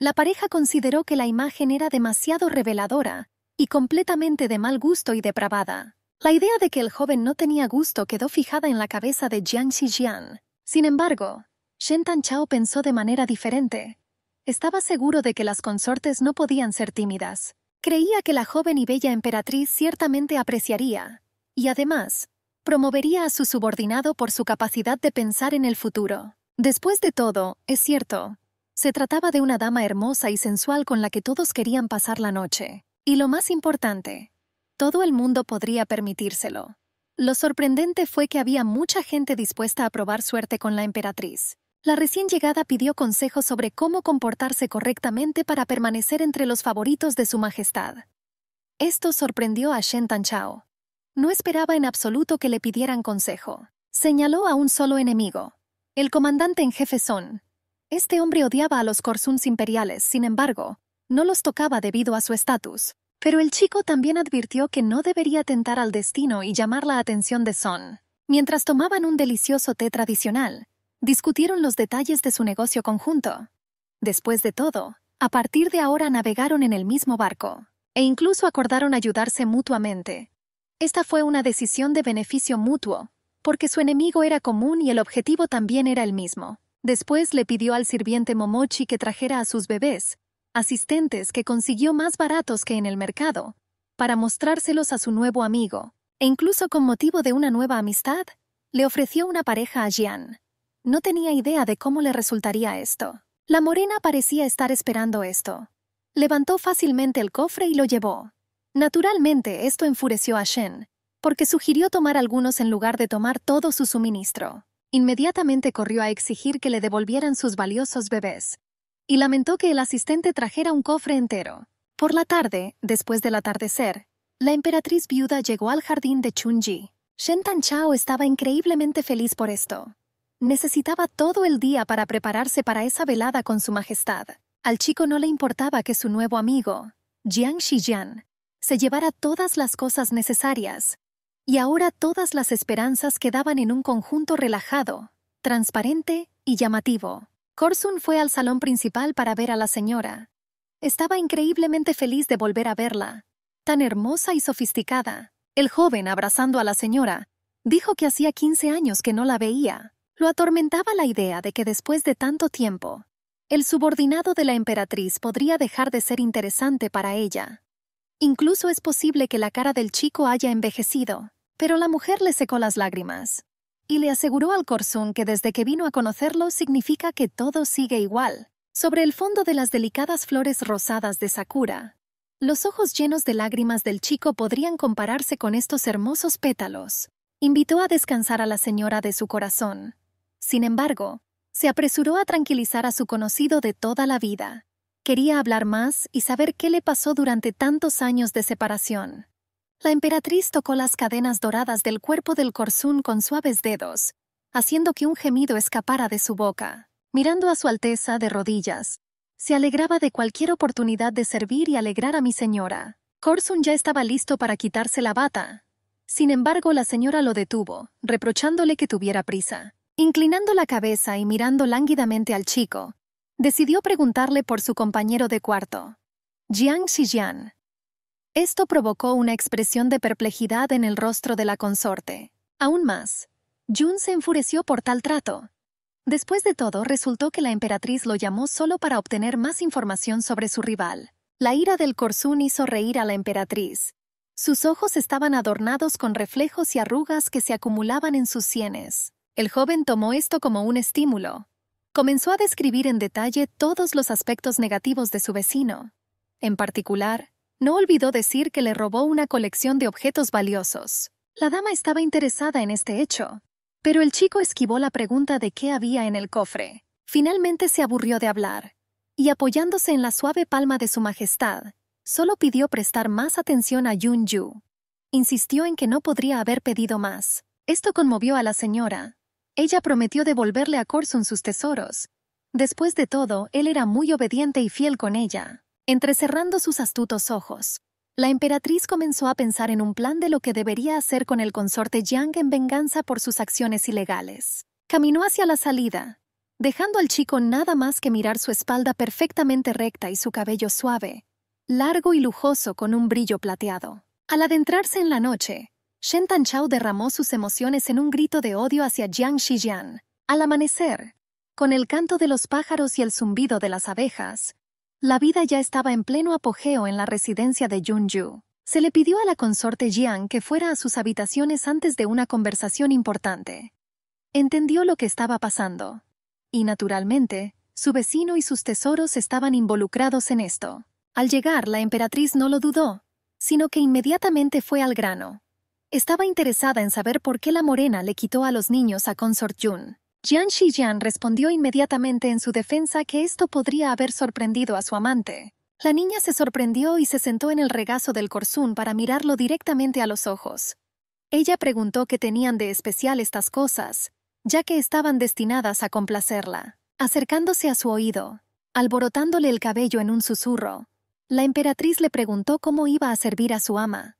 La pareja consideró que la imagen era demasiado reveladora y completamente de mal gusto y depravada. La idea de que el joven no tenía gusto quedó fijada en la cabeza de Jiang Xijian. Sin embargo, Shen Chao pensó de manera diferente. Estaba seguro de que las consortes no podían ser tímidas. Creía que la joven y bella emperatriz ciertamente apreciaría, y además, promovería a su subordinado por su capacidad de pensar en el futuro. Después de todo, es cierto, se trataba de una dama hermosa y sensual con la que todos querían pasar la noche. Y lo más importante, todo el mundo podría permitírselo. Lo sorprendente fue que había mucha gente dispuesta a probar suerte con la emperatriz. La recién llegada pidió consejo sobre cómo comportarse correctamente para permanecer entre los favoritos de su majestad. Esto sorprendió a Shen Tanchao. No esperaba en absoluto que le pidieran consejo. Señaló a un solo enemigo, el comandante en jefe Son, este hombre odiaba a los corzuns imperiales, sin embargo, no los tocaba debido a su estatus. Pero el chico también advirtió que no debería tentar al destino y llamar la atención de Son. Mientras tomaban un delicioso té tradicional, discutieron los detalles de su negocio conjunto. Después de todo, a partir de ahora navegaron en el mismo barco, e incluso acordaron ayudarse mutuamente. Esta fue una decisión de beneficio mutuo, porque su enemigo era común y el objetivo también era el mismo. Después le pidió al sirviente Momochi que trajera a sus bebés, asistentes que consiguió más baratos que en el mercado, para mostrárselos a su nuevo amigo. E incluso con motivo de una nueva amistad, le ofreció una pareja a Jian. No tenía idea de cómo le resultaría esto. La morena parecía estar esperando esto. Levantó fácilmente el cofre y lo llevó. Naturalmente, esto enfureció a Shen, porque sugirió tomar algunos en lugar de tomar todo su suministro. Inmediatamente corrió a exigir que le devolvieran sus valiosos bebés, y lamentó que el asistente trajera un cofre entero. Por la tarde, después del atardecer, la emperatriz viuda llegó al jardín de Chunji. Shen Tan Chao estaba increíblemente feliz por esto. Necesitaba todo el día para prepararse para esa velada con su majestad. Al chico no le importaba que su nuevo amigo, Jiang Shijian, se llevara todas las cosas necesarias, y ahora todas las esperanzas quedaban en un conjunto relajado, transparente y llamativo. Corsun fue al salón principal para ver a la señora. Estaba increíblemente feliz de volver a verla, tan hermosa y sofisticada. El joven, abrazando a la señora, dijo que hacía 15 años que no la veía. Lo atormentaba la idea de que después de tanto tiempo, el subordinado de la emperatriz podría dejar de ser interesante para ella. Incluso es posible que la cara del chico haya envejecido, pero la mujer le secó las lágrimas y le aseguró al corzón que desde que vino a conocerlo significa que todo sigue igual. Sobre el fondo de las delicadas flores rosadas de Sakura, los ojos llenos de lágrimas del chico podrían compararse con estos hermosos pétalos. Invitó a descansar a la señora de su corazón. Sin embargo, se apresuró a tranquilizar a su conocido de toda la vida. Quería hablar más y saber qué le pasó durante tantos años de separación. La emperatriz tocó las cadenas doradas del cuerpo del Corzún con suaves dedos, haciendo que un gemido escapara de su boca. Mirando a su Alteza de rodillas, se alegraba de cualquier oportunidad de servir y alegrar a mi señora. Corsun ya estaba listo para quitarse la bata. Sin embargo, la señora lo detuvo, reprochándole que tuviera prisa. Inclinando la cabeza y mirando lánguidamente al chico, decidió preguntarle por su compañero de cuarto, Jiang Xijian. Esto provocó una expresión de perplejidad en el rostro de la consorte. Aún más, Jun se enfureció por tal trato. Después de todo, resultó que la emperatriz lo llamó solo para obtener más información sobre su rival. La ira del corzun hizo reír a la emperatriz. Sus ojos estaban adornados con reflejos y arrugas que se acumulaban en sus sienes. El joven tomó esto como un estímulo. Comenzó a describir en detalle todos los aspectos negativos de su vecino. En particular, no olvidó decir que le robó una colección de objetos valiosos. La dama estaba interesada en este hecho, pero el chico esquivó la pregunta de qué había en el cofre. Finalmente se aburrió de hablar, y apoyándose en la suave palma de su majestad, solo pidió prestar más atención a Yun Yu. Insistió en que no podría haber pedido más. Esto conmovió a la señora. Ella prometió devolverle a Corson sus tesoros. Después de todo, él era muy obediente y fiel con ella. Entrecerrando sus astutos ojos, la emperatriz comenzó a pensar en un plan de lo que debería hacer con el consorte Yang en venganza por sus acciones ilegales. Caminó hacia la salida, dejando al chico nada más que mirar su espalda perfectamente recta y su cabello suave, largo y lujoso con un brillo plateado. Al adentrarse en la noche, Shen Chao derramó sus emociones en un grito de odio hacia Jiang Shijian. Al amanecer, con el canto de los pájaros y el zumbido de las abejas, la vida ya estaba en pleno apogeo en la residencia de Junju. Se le pidió a la consorte Jiang que fuera a sus habitaciones antes de una conversación importante. Entendió lo que estaba pasando. Y naturalmente, su vecino y sus tesoros estaban involucrados en esto. Al llegar, la emperatriz no lo dudó, sino que inmediatamente fue al grano. Estaba interesada en saber por qué la morena le quitó a los niños a Consort Jun. Jian Shijian respondió inmediatamente en su defensa que esto podría haber sorprendido a su amante. La niña se sorprendió y se sentó en el regazo del corzón para mirarlo directamente a los ojos. Ella preguntó qué tenían de especial estas cosas, ya que estaban destinadas a complacerla. Acercándose a su oído, alborotándole el cabello en un susurro, la emperatriz le preguntó cómo iba a servir a su ama.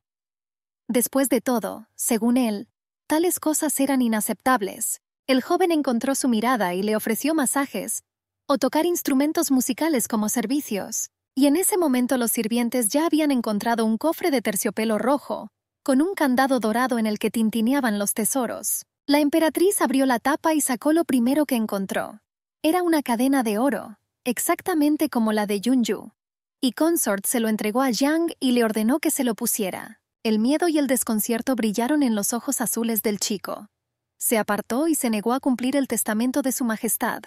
Después de todo, según él, tales cosas eran inaceptables, el joven encontró su mirada y le ofreció masajes o tocar instrumentos musicales como servicios. Y en ese momento los sirvientes ya habían encontrado un cofre de terciopelo rojo, con un candado dorado en el que tintineaban los tesoros. La emperatriz abrió la tapa y sacó lo primero que encontró. Era una cadena de oro, exactamente como la de Yunyu. Y Consort se lo entregó a Yang y le ordenó que se lo pusiera. El miedo y el desconcierto brillaron en los ojos azules del chico se apartó y se negó a cumplir el testamento de su Majestad.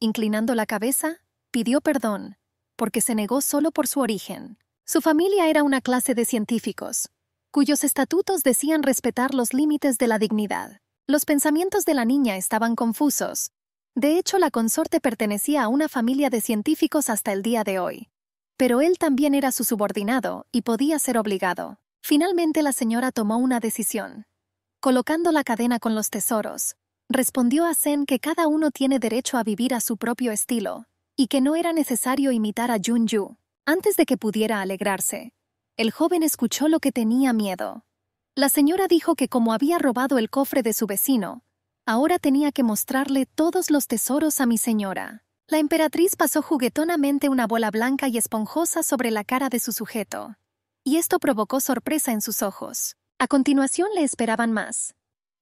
Inclinando la cabeza, pidió perdón, porque se negó solo por su origen. Su familia era una clase de científicos, cuyos estatutos decían respetar los límites de la dignidad. Los pensamientos de la niña estaban confusos. De hecho, la consorte pertenecía a una familia de científicos hasta el día de hoy. Pero él también era su subordinado y podía ser obligado. Finalmente la señora tomó una decisión colocando la cadena con los tesoros, respondió a Zen que cada uno tiene derecho a vivir a su propio estilo, y que no era necesario imitar a Jun Yu. Antes de que pudiera alegrarse, el joven escuchó lo que tenía miedo. La señora dijo que como había robado el cofre de su vecino, ahora tenía que mostrarle todos los tesoros a mi señora. La emperatriz pasó juguetonamente una bola blanca y esponjosa sobre la cara de su sujeto, y esto provocó sorpresa en sus ojos. A continuación le esperaban más.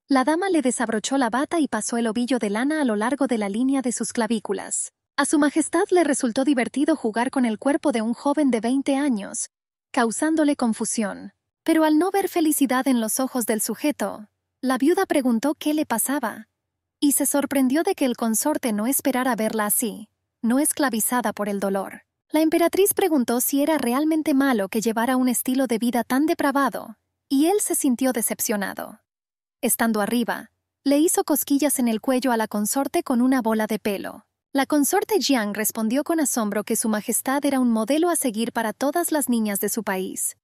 La dama le desabrochó la bata y pasó el ovillo de lana a lo largo de la línea de sus clavículas. A su majestad le resultó divertido jugar con el cuerpo de un joven de 20 años, causándole confusión. Pero al no ver felicidad en los ojos del sujeto, la viuda preguntó qué le pasaba, y se sorprendió de que el consorte no esperara verla así, no esclavizada por el dolor. La emperatriz preguntó si era realmente malo que llevara un estilo de vida tan depravado, y él se sintió decepcionado. Estando arriba, le hizo cosquillas en el cuello a la consorte con una bola de pelo. La consorte Jiang respondió con asombro que Su Majestad era un modelo a seguir para todas las niñas de su país.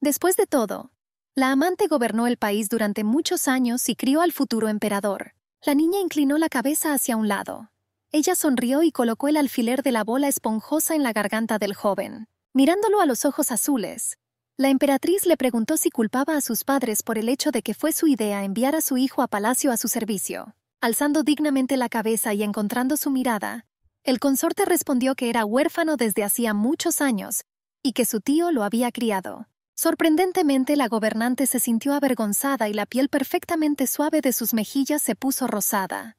Después de todo, la amante gobernó el país durante muchos años y crió al futuro emperador. La niña inclinó la cabeza hacia un lado. Ella sonrió y colocó el alfiler de la bola esponjosa en la garganta del joven. Mirándolo a los ojos azules, la emperatriz le preguntó si culpaba a sus padres por el hecho de que fue su idea enviar a su hijo a palacio a su servicio. Alzando dignamente la cabeza y encontrando su mirada, el consorte respondió que era huérfano desde hacía muchos años y que su tío lo había criado. Sorprendentemente, la gobernante se sintió avergonzada y la piel perfectamente suave de sus mejillas se puso rosada.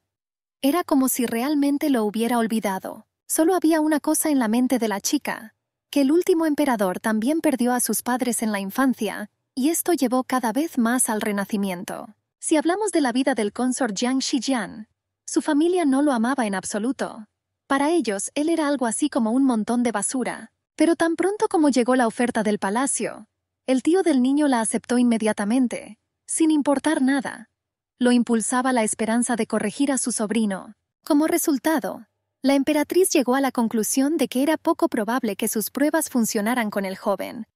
Era como si realmente lo hubiera olvidado. Solo había una cosa en la mente de la chica, que el último emperador también perdió a sus padres en la infancia, y esto llevó cada vez más al renacimiento. Si hablamos de la vida del cónsor Jiang Shijian, su familia no lo amaba en absoluto. Para ellos, él era algo así como un montón de basura. Pero tan pronto como llegó la oferta del palacio, el tío del niño la aceptó inmediatamente, sin importar nada. Lo impulsaba la esperanza de corregir a su sobrino. Como resultado, la emperatriz llegó a la conclusión de que era poco probable que sus pruebas funcionaran con el joven.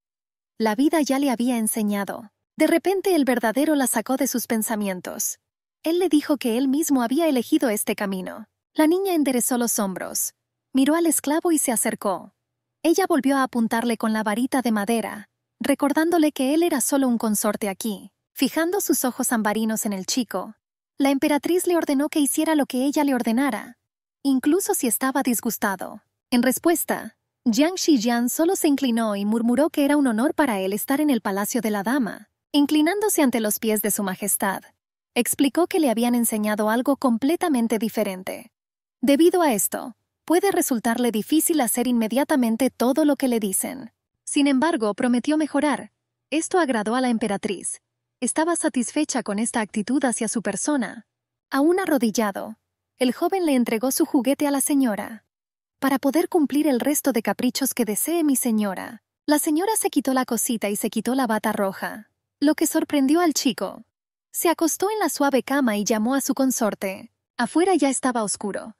La vida ya le había enseñado. De repente el verdadero la sacó de sus pensamientos. Él le dijo que él mismo había elegido este camino. La niña enderezó los hombros, miró al esclavo y se acercó. Ella volvió a apuntarle con la varita de madera, recordándole que él era solo un consorte aquí. Fijando sus ojos ambarinos en el chico, la emperatriz le ordenó que hiciera lo que ella le ordenara incluso si estaba disgustado. En respuesta, Xi Shijian solo se inclinó y murmuró que era un honor para él estar en el Palacio de la Dama, inclinándose ante los pies de su Majestad. Explicó que le habían enseñado algo completamente diferente. Debido a esto, puede resultarle difícil hacer inmediatamente todo lo que le dicen. Sin embargo, prometió mejorar. Esto agradó a la emperatriz. Estaba satisfecha con esta actitud hacia su persona. Aún arrodillado, el joven le entregó su juguete a la señora. Para poder cumplir el resto de caprichos que desee mi señora, la señora se quitó la cosita y se quitó la bata roja, lo que sorprendió al chico. Se acostó en la suave cama y llamó a su consorte. Afuera ya estaba oscuro.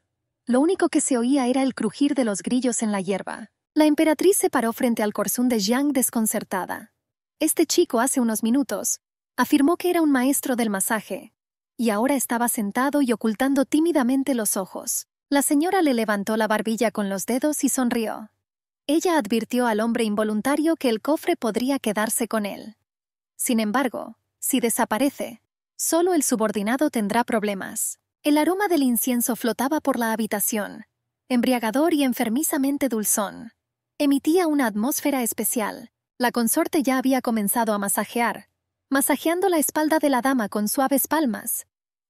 Lo único que se oía era el crujir de los grillos en la hierba. La emperatriz se paró frente al corzón de Yang desconcertada. Este chico hace unos minutos afirmó que era un maestro del masaje, y ahora estaba sentado y ocultando tímidamente los ojos. La señora le levantó la barbilla con los dedos y sonrió. Ella advirtió al hombre involuntario que el cofre podría quedarse con él. Sin embargo, si desaparece, solo el subordinado tendrá problemas. El aroma del incienso flotaba por la habitación, embriagador y enfermizamente dulzón. Emitía una atmósfera especial. La consorte ya había comenzado a masajear, masajeando la espalda de la dama con suaves palmas,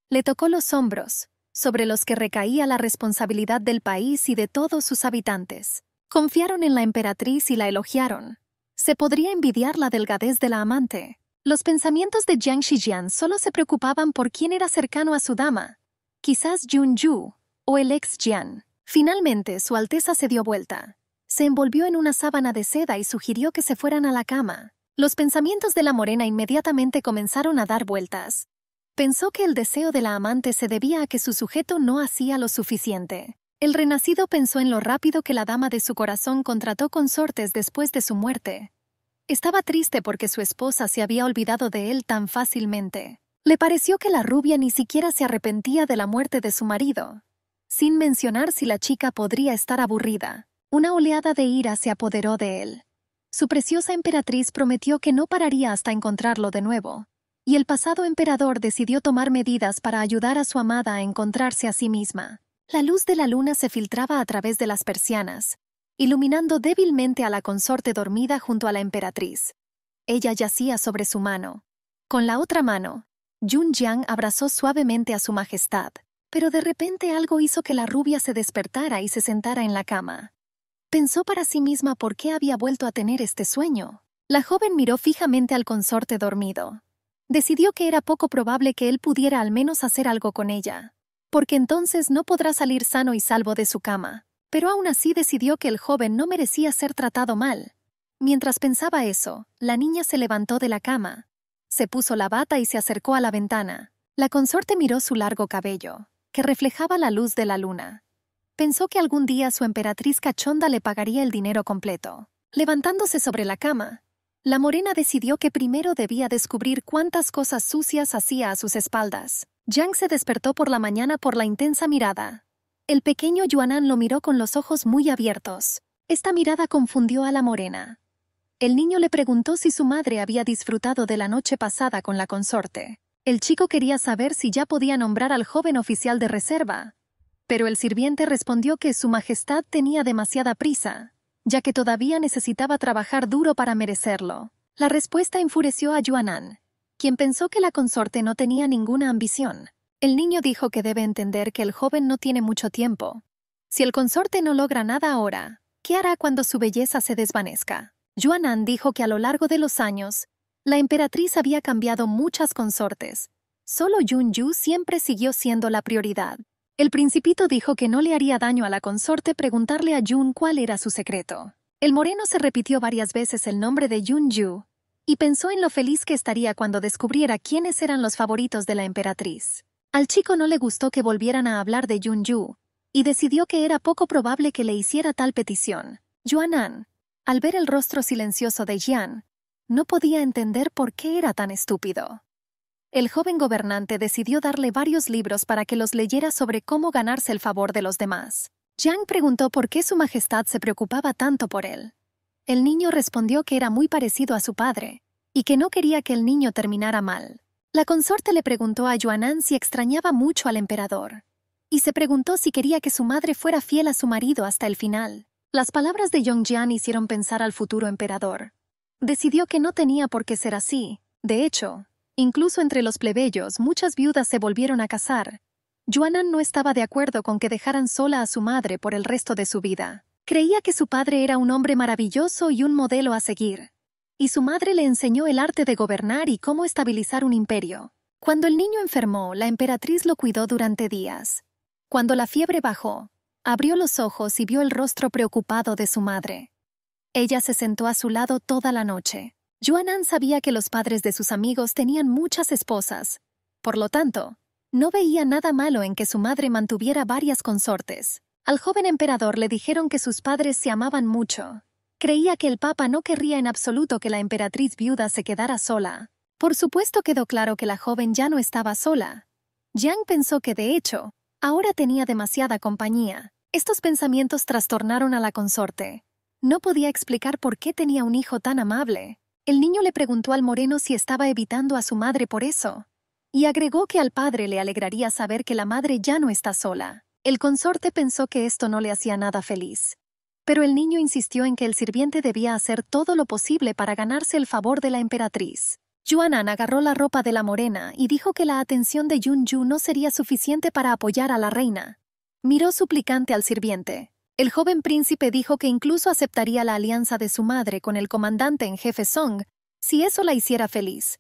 le tocó los hombros, sobre los que recaía la responsabilidad del país y de todos sus habitantes. Confiaron en la emperatriz y la elogiaron. Se podría envidiar la delgadez de la amante. Los pensamientos de Jiang Shijian solo se preocupaban por quién era cercano a su dama, quizás Jun Yu o el ex Jian. Finalmente, Su Alteza se dio vuelta. Se envolvió en una sábana de seda y sugirió que se fueran a la cama. Los pensamientos de la morena inmediatamente comenzaron a dar vueltas, Pensó que el deseo de la amante se debía a que su sujeto no hacía lo suficiente. El renacido pensó en lo rápido que la dama de su corazón contrató consortes después de su muerte. Estaba triste porque su esposa se había olvidado de él tan fácilmente. Le pareció que la rubia ni siquiera se arrepentía de la muerte de su marido, sin mencionar si la chica podría estar aburrida. Una oleada de ira se apoderó de él. Su preciosa emperatriz prometió que no pararía hasta encontrarlo de nuevo y el pasado emperador decidió tomar medidas para ayudar a su amada a encontrarse a sí misma. La luz de la luna se filtraba a través de las persianas, iluminando débilmente a la consorte dormida junto a la emperatriz. Ella yacía sobre su mano. Con la otra mano, Jun abrazó suavemente a su majestad, pero de repente algo hizo que la rubia se despertara y se sentara en la cama. Pensó para sí misma por qué había vuelto a tener este sueño. La joven miró fijamente al consorte dormido, decidió que era poco probable que él pudiera al menos hacer algo con ella, porque entonces no podrá salir sano y salvo de su cama. Pero aún así decidió que el joven no merecía ser tratado mal. Mientras pensaba eso, la niña se levantó de la cama, se puso la bata y se acercó a la ventana. La consorte miró su largo cabello, que reflejaba la luz de la luna. Pensó que algún día su emperatriz cachonda le pagaría el dinero completo. Levantándose sobre la cama, la morena decidió que primero debía descubrir cuántas cosas sucias hacía a sus espaldas. Yang se despertó por la mañana por la intensa mirada. El pequeño Yuanan lo miró con los ojos muy abiertos. Esta mirada confundió a la morena. El niño le preguntó si su madre había disfrutado de la noche pasada con la consorte. El chico quería saber si ya podía nombrar al joven oficial de reserva, pero el sirviente respondió que su majestad tenía demasiada prisa, ya que todavía necesitaba trabajar duro para merecerlo. La respuesta enfureció a Yuanan, quien pensó que la consorte no tenía ninguna ambición. El niño dijo que debe entender que el joven no tiene mucho tiempo. Si el consorte no logra nada ahora, ¿qué hará cuando su belleza se desvanezca? Yuanan dijo que a lo largo de los años, la emperatriz había cambiado muchas consortes. Solo Yun Yu siempre siguió siendo la prioridad. El principito dijo que no le haría daño a la consorte preguntarle a Jun cuál era su secreto. El moreno se repitió varias veces el nombre de Jun Yu y pensó en lo feliz que estaría cuando descubriera quiénes eran los favoritos de la emperatriz. Al chico no le gustó que volvieran a hablar de Jun Yu y decidió que era poco probable que le hiciera tal petición. An, al ver el rostro silencioso de Jian, no podía entender por qué era tan estúpido. El joven gobernante decidió darle varios libros para que los leyera sobre cómo ganarse el favor de los demás. Yang preguntó por qué su majestad se preocupaba tanto por él. El niño respondió que era muy parecido a su padre y que no quería que el niño terminara mal. La consorte le preguntó a Yuanan si extrañaba mucho al emperador y se preguntó si quería que su madre fuera fiel a su marido hasta el final. Las palabras de Yongjian hicieron pensar al futuro emperador. Decidió que no tenía por qué ser así. De hecho, Incluso entre los plebeyos muchas viudas se volvieron a casar. Juana no estaba de acuerdo con que dejaran sola a su madre por el resto de su vida. Creía que su padre era un hombre maravilloso y un modelo a seguir. Y su madre le enseñó el arte de gobernar y cómo estabilizar un imperio. Cuando el niño enfermó, la emperatriz lo cuidó durante días. Cuando la fiebre bajó, abrió los ojos y vio el rostro preocupado de su madre. Ella se sentó a su lado toda la noche, Yuanan sabía que los padres de sus amigos tenían muchas esposas. Por lo tanto, no veía nada malo en que su madre mantuviera varias consortes. Al joven emperador le dijeron que sus padres se amaban mucho. Creía que el papa no querría en absoluto que la emperatriz viuda se quedara sola. Por supuesto quedó claro que la joven ya no estaba sola. Yang pensó que, de hecho, ahora tenía demasiada compañía. Estos pensamientos trastornaron a la consorte. No podía explicar por qué tenía un hijo tan amable. El niño le preguntó al moreno si estaba evitando a su madre por eso, y agregó que al padre le alegraría saber que la madre ya no está sola. El consorte pensó que esto no le hacía nada feliz, pero el niño insistió en que el sirviente debía hacer todo lo posible para ganarse el favor de la emperatriz. Yuanan agarró la ropa de la morena y dijo que la atención de Yun Yu no sería suficiente para apoyar a la reina. Miró suplicante al sirviente. El joven príncipe dijo que incluso aceptaría la alianza de su madre con el comandante en jefe Song si eso la hiciera feliz,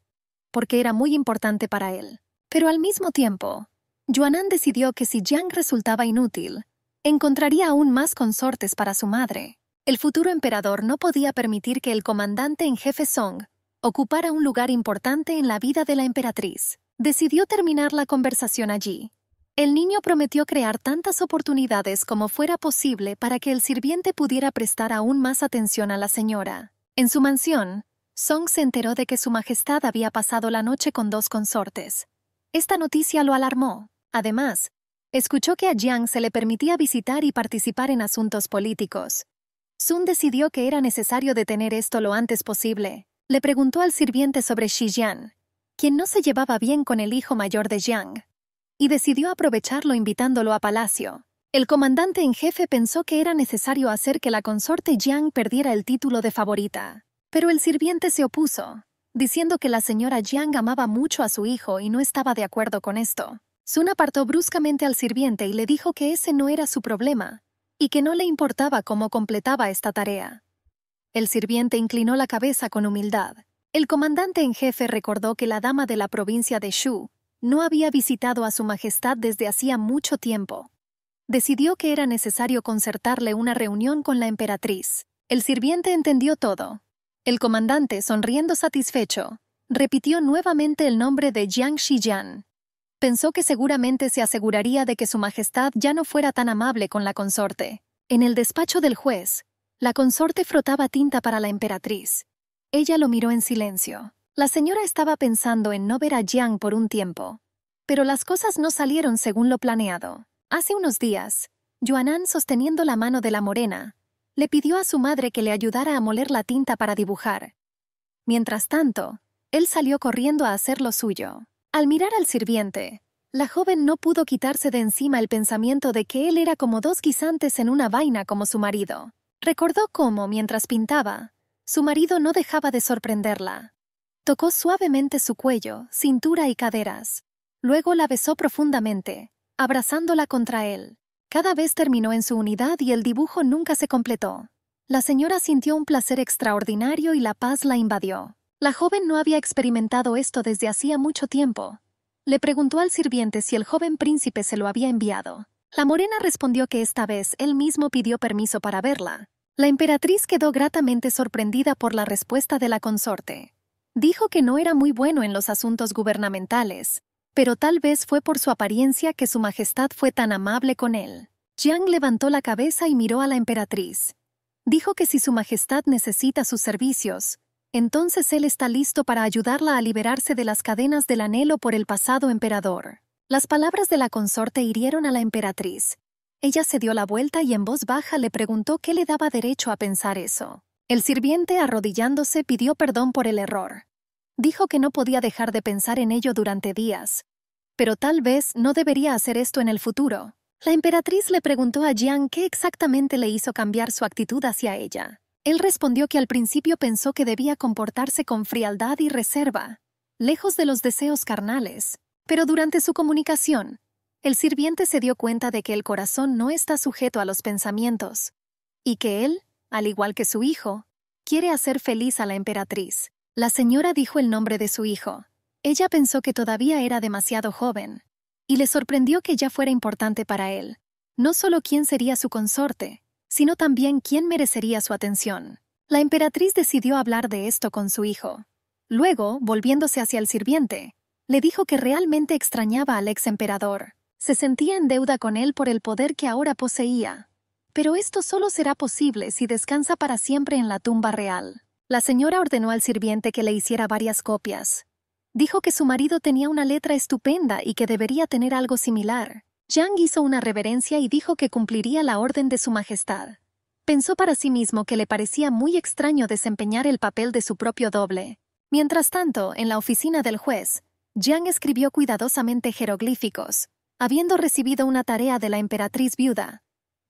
porque era muy importante para él. Pero al mismo tiempo, Yuanan decidió que si Jiang resultaba inútil, encontraría aún más consortes para su madre. El futuro emperador no podía permitir que el comandante en jefe Song ocupara un lugar importante en la vida de la emperatriz. Decidió terminar la conversación allí, el niño prometió crear tantas oportunidades como fuera posible para que el sirviente pudiera prestar aún más atención a la señora. En su mansión, Song se enteró de que su majestad había pasado la noche con dos consortes. Esta noticia lo alarmó. Además, escuchó que a Jiang se le permitía visitar y participar en asuntos políticos. Sun decidió que era necesario detener esto lo antes posible. Le preguntó al sirviente sobre Xi Jian, quien no se llevaba bien con el hijo mayor de Jiang y decidió aprovecharlo invitándolo a palacio. El comandante en jefe pensó que era necesario hacer que la consorte Jiang perdiera el título de favorita, pero el sirviente se opuso, diciendo que la señora Jiang amaba mucho a su hijo y no estaba de acuerdo con esto. Sun apartó bruscamente al sirviente y le dijo que ese no era su problema y que no le importaba cómo completaba esta tarea. El sirviente inclinó la cabeza con humildad. El comandante en jefe recordó que la dama de la provincia de Shu no había visitado a Su Majestad desde hacía mucho tiempo. Decidió que era necesario concertarle una reunión con la emperatriz. El sirviente entendió todo. El comandante, sonriendo satisfecho, repitió nuevamente el nombre de Jiang Shijian. Pensó que seguramente se aseguraría de que Su Majestad ya no fuera tan amable con la consorte. En el despacho del juez, la consorte frotaba tinta para la emperatriz. Ella lo miró en silencio. La señora estaba pensando en no ver a Jiang por un tiempo, pero las cosas no salieron según lo planeado. Hace unos días, Yuanan, sosteniendo la mano de la morena, le pidió a su madre que le ayudara a moler la tinta para dibujar. Mientras tanto, él salió corriendo a hacer lo suyo. Al mirar al sirviente, la joven no pudo quitarse de encima el pensamiento de que él era como dos guisantes en una vaina como su marido. Recordó cómo, mientras pintaba, su marido no dejaba de sorprenderla. Tocó suavemente su cuello, cintura y caderas. Luego la besó profundamente, abrazándola contra él. Cada vez terminó en su unidad y el dibujo nunca se completó. La señora sintió un placer extraordinario y la paz la invadió. La joven no había experimentado esto desde hacía mucho tiempo. Le preguntó al sirviente si el joven príncipe se lo había enviado. La morena respondió que esta vez él mismo pidió permiso para verla. La emperatriz quedó gratamente sorprendida por la respuesta de la consorte. Dijo que no era muy bueno en los asuntos gubernamentales, pero tal vez fue por su apariencia que Su Majestad fue tan amable con él. Jiang levantó la cabeza y miró a la emperatriz. Dijo que si Su Majestad necesita sus servicios, entonces él está listo para ayudarla a liberarse de las cadenas del anhelo por el pasado emperador. Las palabras de la consorte hirieron a la emperatriz. Ella se dio la vuelta y en voz baja le preguntó qué le daba derecho a pensar eso. El sirviente, arrodillándose, pidió perdón por el error. Dijo que no podía dejar de pensar en ello durante días, pero tal vez no debería hacer esto en el futuro. La emperatriz le preguntó a Jiang qué exactamente le hizo cambiar su actitud hacia ella. Él respondió que al principio pensó que debía comportarse con frialdad y reserva, lejos de los deseos carnales. Pero durante su comunicación, el sirviente se dio cuenta de que el corazón no está sujeto a los pensamientos, y que él al igual que su hijo, quiere hacer feliz a la emperatriz. La señora dijo el nombre de su hijo. Ella pensó que todavía era demasiado joven, y le sorprendió que ya fuera importante para él, no solo quién sería su consorte, sino también quién merecería su atención. La emperatriz decidió hablar de esto con su hijo. Luego, volviéndose hacia el sirviente, le dijo que realmente extrañaba al ex emperador. Se sentía en deuda con él por el poder que ahora poseía, pero esto solo será posible si descansa para siempre en la tumba real. La señora ordenó al sirviente que le hiciera varias copias. Dijo que su marido tenía una letra estupenda y que debería tener algo similar. Yang hizo una reverencia y dijo que cumpliría la orden de su majestad. Pensó para sí mismo que le parecía muy extraño desempeñar el papel de su propio doble. Mientras tanto, en la oficina del juez, Yang escribió cuidadosamente jeroglíficos, habiendo recibido una tarea de la emperatriz viuda.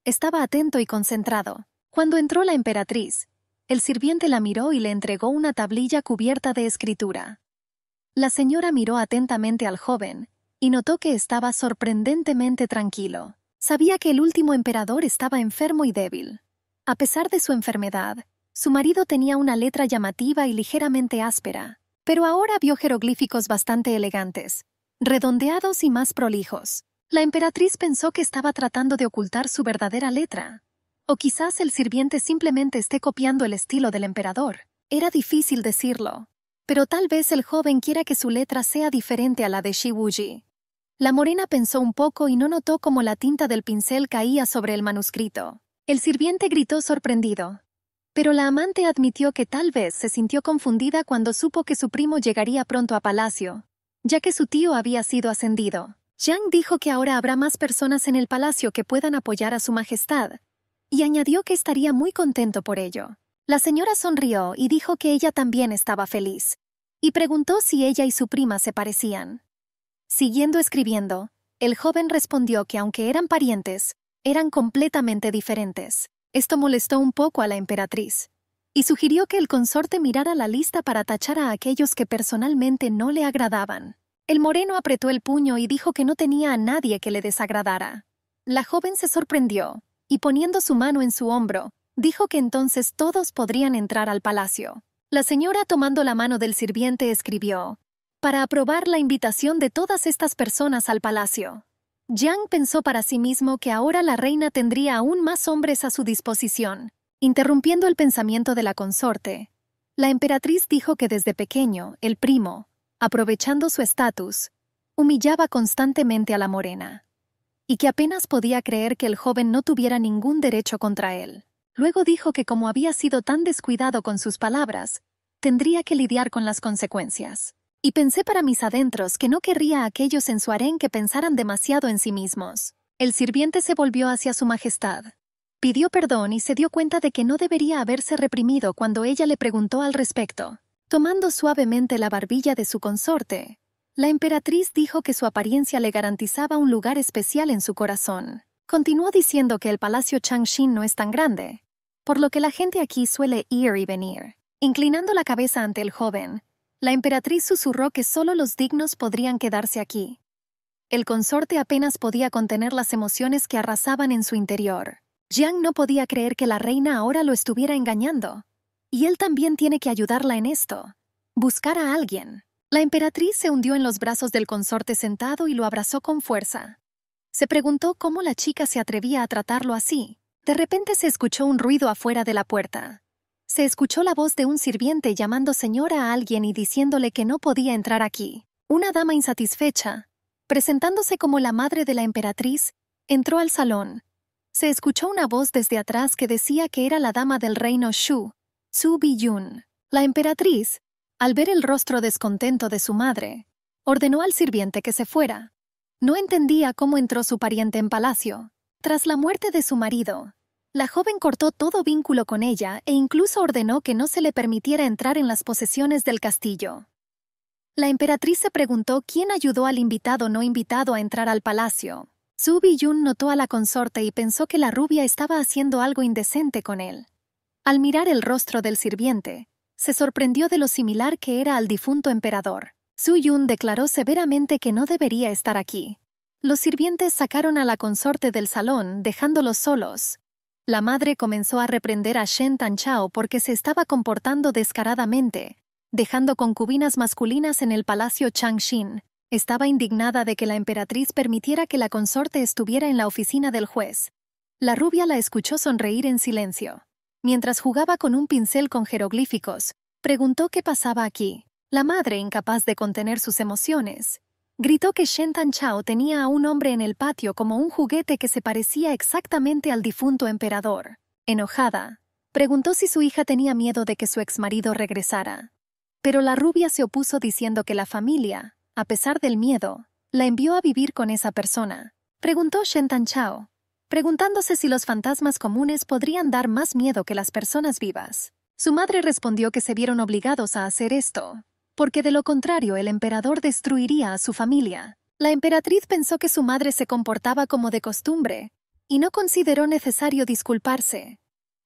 Estaba atento y concentrado. Cuando entró la emperatriz, el sirviente la miró y le entregó una tablilla cubierta de escritura. La señora miró atentamente al joven y notó que estaba sorprendentemente tranquilo. Sabía que el último emperador estaba enfermo y débil. A pesar de su enfermedad, su marido tenía una letra llamativa y ligeramente áspera, pero ahora vio jeroglíficos bastante elegantes, redondeados y más prolijos. La emperatriz pensó que estaba tratando de ocultar su verdadera letra. O quizás el sirviente simplemente esté copiando el estilo del emperador. Era difícil decirlo. Pero tal vez el joven quiera que su letra sea diferente a la de Shibuji. La morena pensó un poco y no notó cómo la tinta del pincel caía sobre el manuscrito. El sirviente gritó sorprendido. Pero la amante admitió que tal vez se sintió confundida cuando supo que su primo llegaría pronto a palacio, ya que su tío había sido ascendido. Yang dijo que ahora habrá más personas en el palacio que puedan apoyar a su majestad, y añadió que estaría muy contento por ello. La señora sonrió y dijo que ella también estaba feliz, y preguntó si ella y su prima se parecían. Siguiendo escribiendo, el joven respondió que aunque eran parientes, eran completamente diferentes. Esto molestó un poco a la emperatriz, y sugirió que el consorte mirara la lista para tachar a aquellos que personalmente no le agradaban. El moreno apretó el puño y dijo que no tenía a nadie que le desagradara. La joven se sorprendió, y poniendo su mano en su hombro, dijo que entonces todos podrían entrar al palacio. La señora, tomando la mano del sirviente, escribió, para aprobar la invitación de todas estas personas al palacio. Yang pensó para sí mismo que ahora la reina tendría aún más hombres a su disposición. Interrumpiendo el pensamiento de la consorte, la emperatriz dijo que desde pequeño, el primo, aprovechando su estatus, humillaba constantemente a la morena, y que apenas podía creer que el joven no tuviera ningún derecho contra él. Luego dijo que como había sido tan descuidado con sus palabras, tendría que lidiar con las consecuencias. Y pensé para mis adentros que no querría a aquellos en su harén que pensaran demasiado en sí mismos. El sirviente se volvió hacia su majestad. Pidió perdón y se dio cuenta de que no debería haberse reprimido cuando ella le preguntó al respecto. Tomando suavemente la barbilla de su consorte, la emperatriz dijo que su apariencia le garantizaba un lugar especial en su corazón. Continuó diciendo que el palacio Changxin no es tan grande, por lo que la gente aquí suele ir y venir. Inclinando la cabeza ante el joven, la emperatriz susurró que solo los dignos podrían quedarse aquí. El consorte apenas podía contener las emociones que arrasaban en su interior. Jiang no podía creer que la reina ahora lo estuviera engañando. Y él también tiene que ayudarla en esto. Buscar a alguien. La emperatriz se hundió en los brazos del consorte sentado y lo abrazó con fuerza. Se preguntó cómo la chica se atrevía a tratarlo así. De repente se escuchó un ruido afuera de la puerta. Se escuchó la voz de un sirviente llamando señora a alguien y diciéndole que no podía entrar aquí. Una dama insatisfecha, presentándose como la madre de la emperatriz, entró al salón. Se escuchó una voz desde atrás que decía que era la dama del reino Shu, su bi la emperatriz, al ver el rostro descontento de su madre, ordenó al sirviente que se fuera. No entendía cómo entró su pariente en palacio. Tras la muerte de su marido, la joven cortó todo vínculo con ella e incluso ordenó que no se le permitiera entrar en las posesiones del castillo. La emperatriz se preguntó quién ayudó al invitado no invitado a entrar al palacio. Su bi notó a la consorte y pensó que la rubia estaba haciendo algo indecente con él. Al mirar el rostro del sirviente, se sorprendió de lo similar que era al difunto emperador. Su Yun declaró severamente que no debería estar aquí. Los sirvientes sacaron a la consorte del salón, dejándolos solos. La madre comenzó a reprender a Shen Tan Chao porque se estaba comportando descaradamente, dejando concubinas masculinas en el palacio Changxin. Estaba indignada de que la emperatriz permitiera que la consorte estuviera en la oficina del juez. La rubia la escuchó sonreír en silencio mientras jugaba con un pincel con jeroglíficos, preguntó qué pasaba aquí. La madre, incapaz de contener sus emociones, gritó que Shen Tan Chao tenía a un hombre en el patio como un juguete que se parecía exactamente al difunto emperador. Enojada, preguntó si su hija tenía miedo de que su exmarido regresara. Pero la rubia se opuso diciendo que la familia, a pesar del miedo, la envió a vivir con esa persona. Preguntó Shen Tan Chao, preguntándose si los fantasmas comunes podrían dar más miedo que las personas vivas. Su madre respondió que se vieron obligados a hacer esto, porque de lo contrario el emperador destruiría a su familia. La emperatriz pensó que su madre se comportaba como de costumbre, y no consideró necesario disculparse.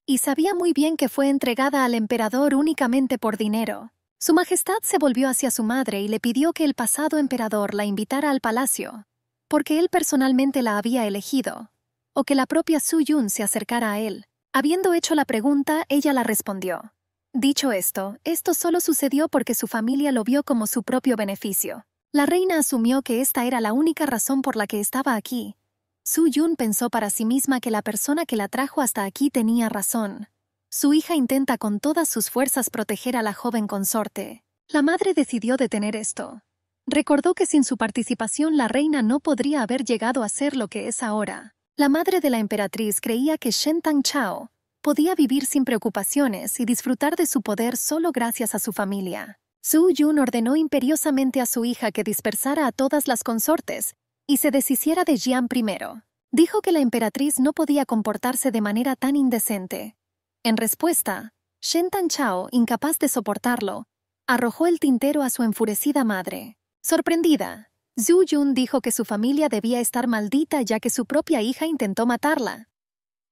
Y sabía muy bien que fue entregada al emperador únicamente por dinero. Su Majestad se volvió hacia su madre y le pidió que el pasado emperador la invitara al palacio, porque él personalmente la había elegido o que la propia Su Yun se acercara a él. Habiendo hecho la pregunta, ella la respondió. Dicho esto, esto solo sucedió porque su familia lo vio como su propio beneficio. La reina asumió que esta era la única razón por la que estaba aquí. Su Yun pensó para sí misma que la persona que la trajo hasta aquí tenía razón. Su hija intenta con todas sus fuerzas proteger a la joven consorte. La madre decidió detener esto. Recordó que sin su participación la reina no podría haber llegado a ser lo que es ahora. La madre de la emperatriz creía que Shen Tang Chao podía vivir sin preocupaciones y disfrutar de su poder solo gracias a su familia. Su Yun ordenó imperiosamente a su hija que dispersara a todas las consortes y se deshiciera de Jian primero. Dijo que la emperatriz no podía comportarse de manera tan indecente. En respuesta, Shen Tang Chao, incapaz de soportarlo, arrojó el tintero a su enfurecida madre. Sorprendida, Zhu Yun dijo que su familia debía estar maldita ya que su propia hija intentó matarla.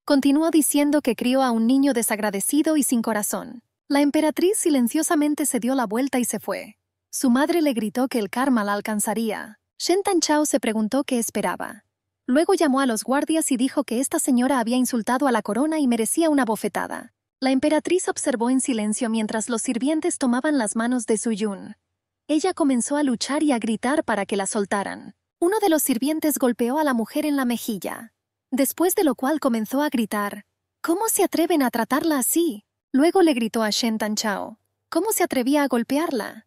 Continuó diciendo que crió a un niño desagradecido y sin corazón. La emperatriz silenciosamente se dio la vuelta y se fue. Su madre le gritó que el karma la alcanzaría. Shen Tan Chao se preguntó qué esperaba. Luego llamó a los guardias y dijo que esta señora había insultado a la corona y merecía una bofetada. La emperatriz observó en silencio mientras los sirvientes tomaban las manos de Yun. Ella comenzó a luchar y a gritar para que la soltaran. Uno de los sirvientes golpeó a la mujer en la mejilla, después de lo cual comenzó a gritar, ¿Cómo se atreven a tratarla así? Luego le gritó a Shen Tan Chao, ¿cómo se atrevía a golpearla?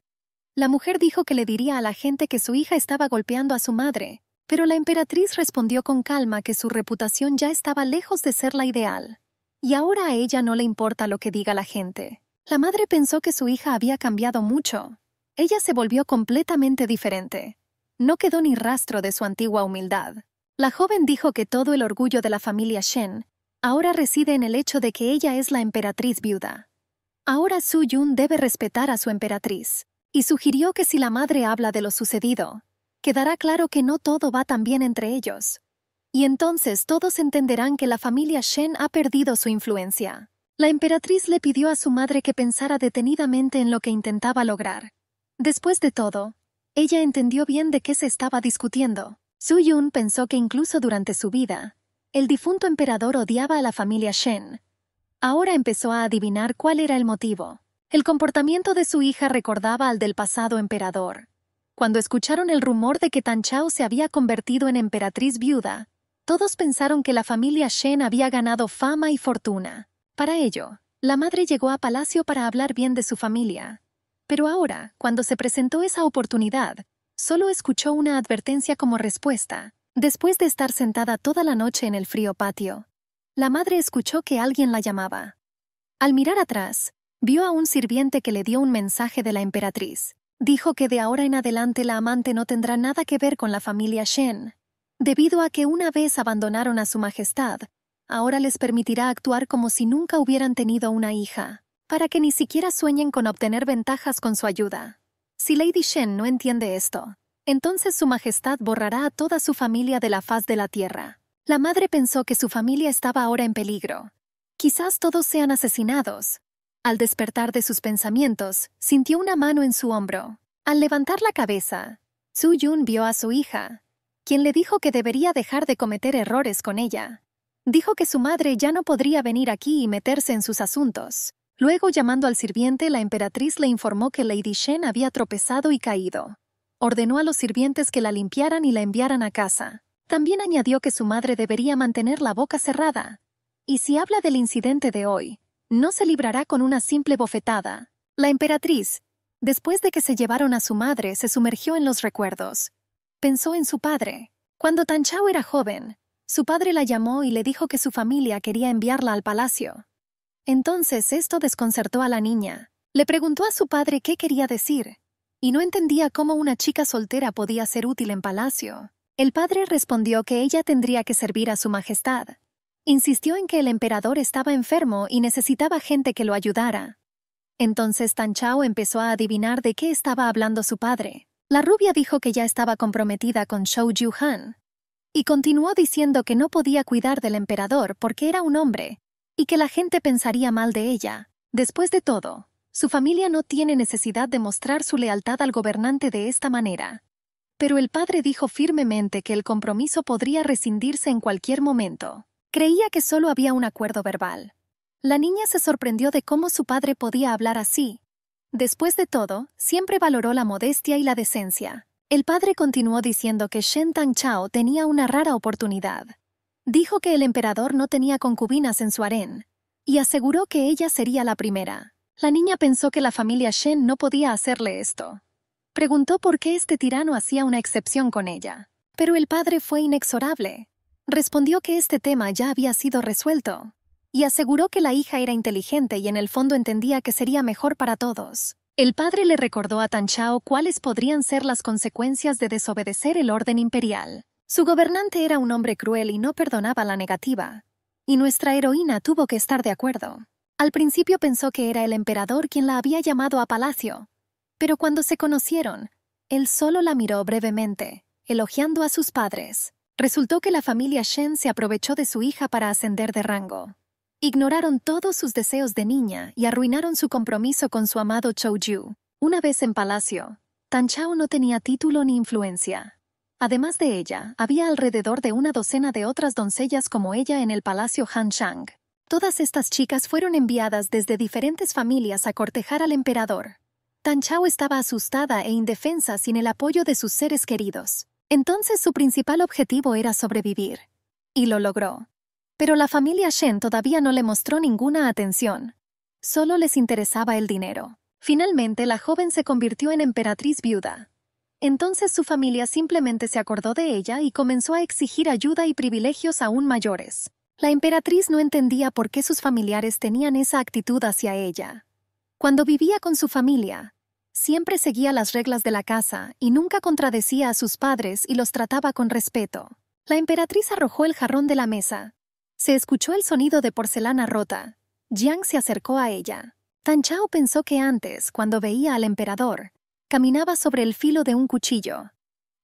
La mujer dijo que le diría a la gente que su hija estaba golpeando a su madre, pero la emperatriz respondió con calma que su reputación ya estaba lejos de ser la ideal, y ahora a ella no le importa lo que diga la gente. La madre pensó que su hija había cambiado mucho, ella se volvió completamente diferente. No quedó ni rastro de su antigua humildad. La joven dijo que todo el orgullo de la familia Shen ahora reside en el hecho de que ella es la emperatriz viuda. Ahora Su Yun debe respetar a su emperatriz, y sugirió que si la madre habla de lo sucedido, quedará claro que no todo va tan bien entre ellos. Y entonces todos entenderán que la familia Shen ha perdido su influencia. La emperatriz le pidió a su madre que pensara detenidamente en lo que intentaba lograr, Después de todo, ella entendió bien de qué se estaba discutiendo. Su Yun pensó que incluso durante su vida, el difunto emperador odiaba a la familia Shen. Ahora empezó a adivinar cuál era el motivo. El comportamiento de su hija recordaba al del pasado emperador. Cuando escucharon el rumor de que Tan Chao se había convertido en emperatriz viuda, todos pensaron que la familia Shen había ganado fama y fortuna. Para ello, la madre llegó a palacio para hablar bien de su familia, pero ahora, cuando se presentó esa oportunidad, solo escuchó una advertencia como respuesta. Después de estar sentada toda la noche en el frío patio, la madre escuchó que alguien la llamaba. Al mirar atrás, vio a un sirviente que le dio un mensaje de la emperatriz. Dijo que de ahora en adelante la amante no tendrá nada que ver con la familia Shen. Debido a que una vez abandonaron a su majestad, ahora les permitirá actuar como si nunca hubieran tenido una hija para que ni siquiera sueñen con obtener ventajas con su ayuda. Si Lady Shen no entiende esto, entonces su majestad borrará a toda su familia de la faz de la tierra. La madre pensó que su familia estaba ahora en peligro. Quizás todos sean asesinados. Al despertar de sus pensamientos, sintió una mano en su hombro. Al levantar la cabeza, Su Yun vio a su hija, quien le dijo que debería dejar de cometer errores con ella. Dijo que su madre ya no podría venir aquí y meterse en sus asuntos. Luego, llamando al sirviente, la emperatriz le informó que Lady Shen había tropezado y caído. Ordenó a los sirvientes que la limpiaran y la enviaran a casa. También añadió que su madre debería mantener la boca cerrada. Y si habla del incidente de hoy, no se librará con una simple bofetada. La emperatriz, después de que se llevaron a su madre, se sumergió en los recuerdos. Pensó en su padre. Cuando Tan Chao era joven, su padre la llamó y le dijo que su familia quería enviarla al palacio. Entonces esto desconcertó a la niña. Le preguntó a su padre qué quería decir, y no entendía cómo una chica soltera podía ser útil en palacio. El padre respondió que ella tendría que servir a su majestad. Insistió en que el emperador estaba enfermo y necesitaba gente que lo ayudara. Entonces Tan Chao empezó a adivinar de qué estaba hablando su padre. La rubia dijo que ya estaba comprometida con Shou Han. y continuó diciendo que no podía cuidar del emperador porque era un hombre y que la gente pensaría mal de ella. Después de todo, su familia no tiene necesidad de mostrar su lealtad al gobernante de esta manera. Pero el padre dijo firmemente que el compromiso podría rescindirse en cualquier momento. Creía que solo había un acuerdo verbal. La niña se sorprendió de cómo su padre podía hablar así. Después de todo, siempre valoró la modestia y la decencia. El padre continuó diciendo que Shen Tang Chao tenía una rara oportunidad dijo que el emperador no tenía concubinas en su harén, y aseguró que ella sería la primera. La niña pensó que la familia Shen no podía hacerle esto. Preguntó por qué este tirano hacía una excepción con ella. Pero el padre fue inexorable. Respondió que este tema ya había sido resuelto, y aseguró que la hija era inteligente y en el fondo entendía que sería mejor para todos. El padre le recordó a Tan Chao cuáles podrían ser las consecuencias de desobedecer el orden imperial. Su gobernante era un hombre cruel y no perdonaba la negativa, y nuestra heroína tuvo que estar de acuerdo. Al principio pensó que era el emperador quien la había llamado a palacio, pero cuando se conocieron, él solo la miró brevemente, elogiando a sus padres. Resultó que la familia Shen se aprovechó de su hija para ascender de rango. Ignoraron todos sus deseos de niña y arruinaron su compromiso con su amado Chou Yu. Una vez en palacio, Tan Chao no tenía título ni influencia. Además de ella, había alrededor de una docena de otras doncellas como ella en el palacio Han Shang. Todas estas chicas fueron enviadas desde diferentes familias a cortejar al emperador. Tan Chao estaba asustada e indefensa sin el apoyo de sus seres queridos. Entonces su principal objetivo era sobrevivir. Y lo logró. Pero la familia Shen todavía no le mostró ninguna atención. Solo les interesaba el dinero. Finalmente la joven se convirtió en emperatriz viuda, entonces su familia simplemente se acordó de ella y comenzó a exigir ayuda y privilegios aún mayores. La emperatriz no entendía por qué sus familiares tenían esa actitud hacia ella. Cuando vivía con su familia, siempre seguía las reglas de la casa y nunca contradecía a sus padres y los trataba con respeto. La emperatriz arrojó el jarrón de la mesa. Se escuchó el sonido de porcelana rota. Jiang se acercó a ella. Tan Chao pensó que antes, cuando veía al emperador, Caminaba sobre el filo de un cuchillo.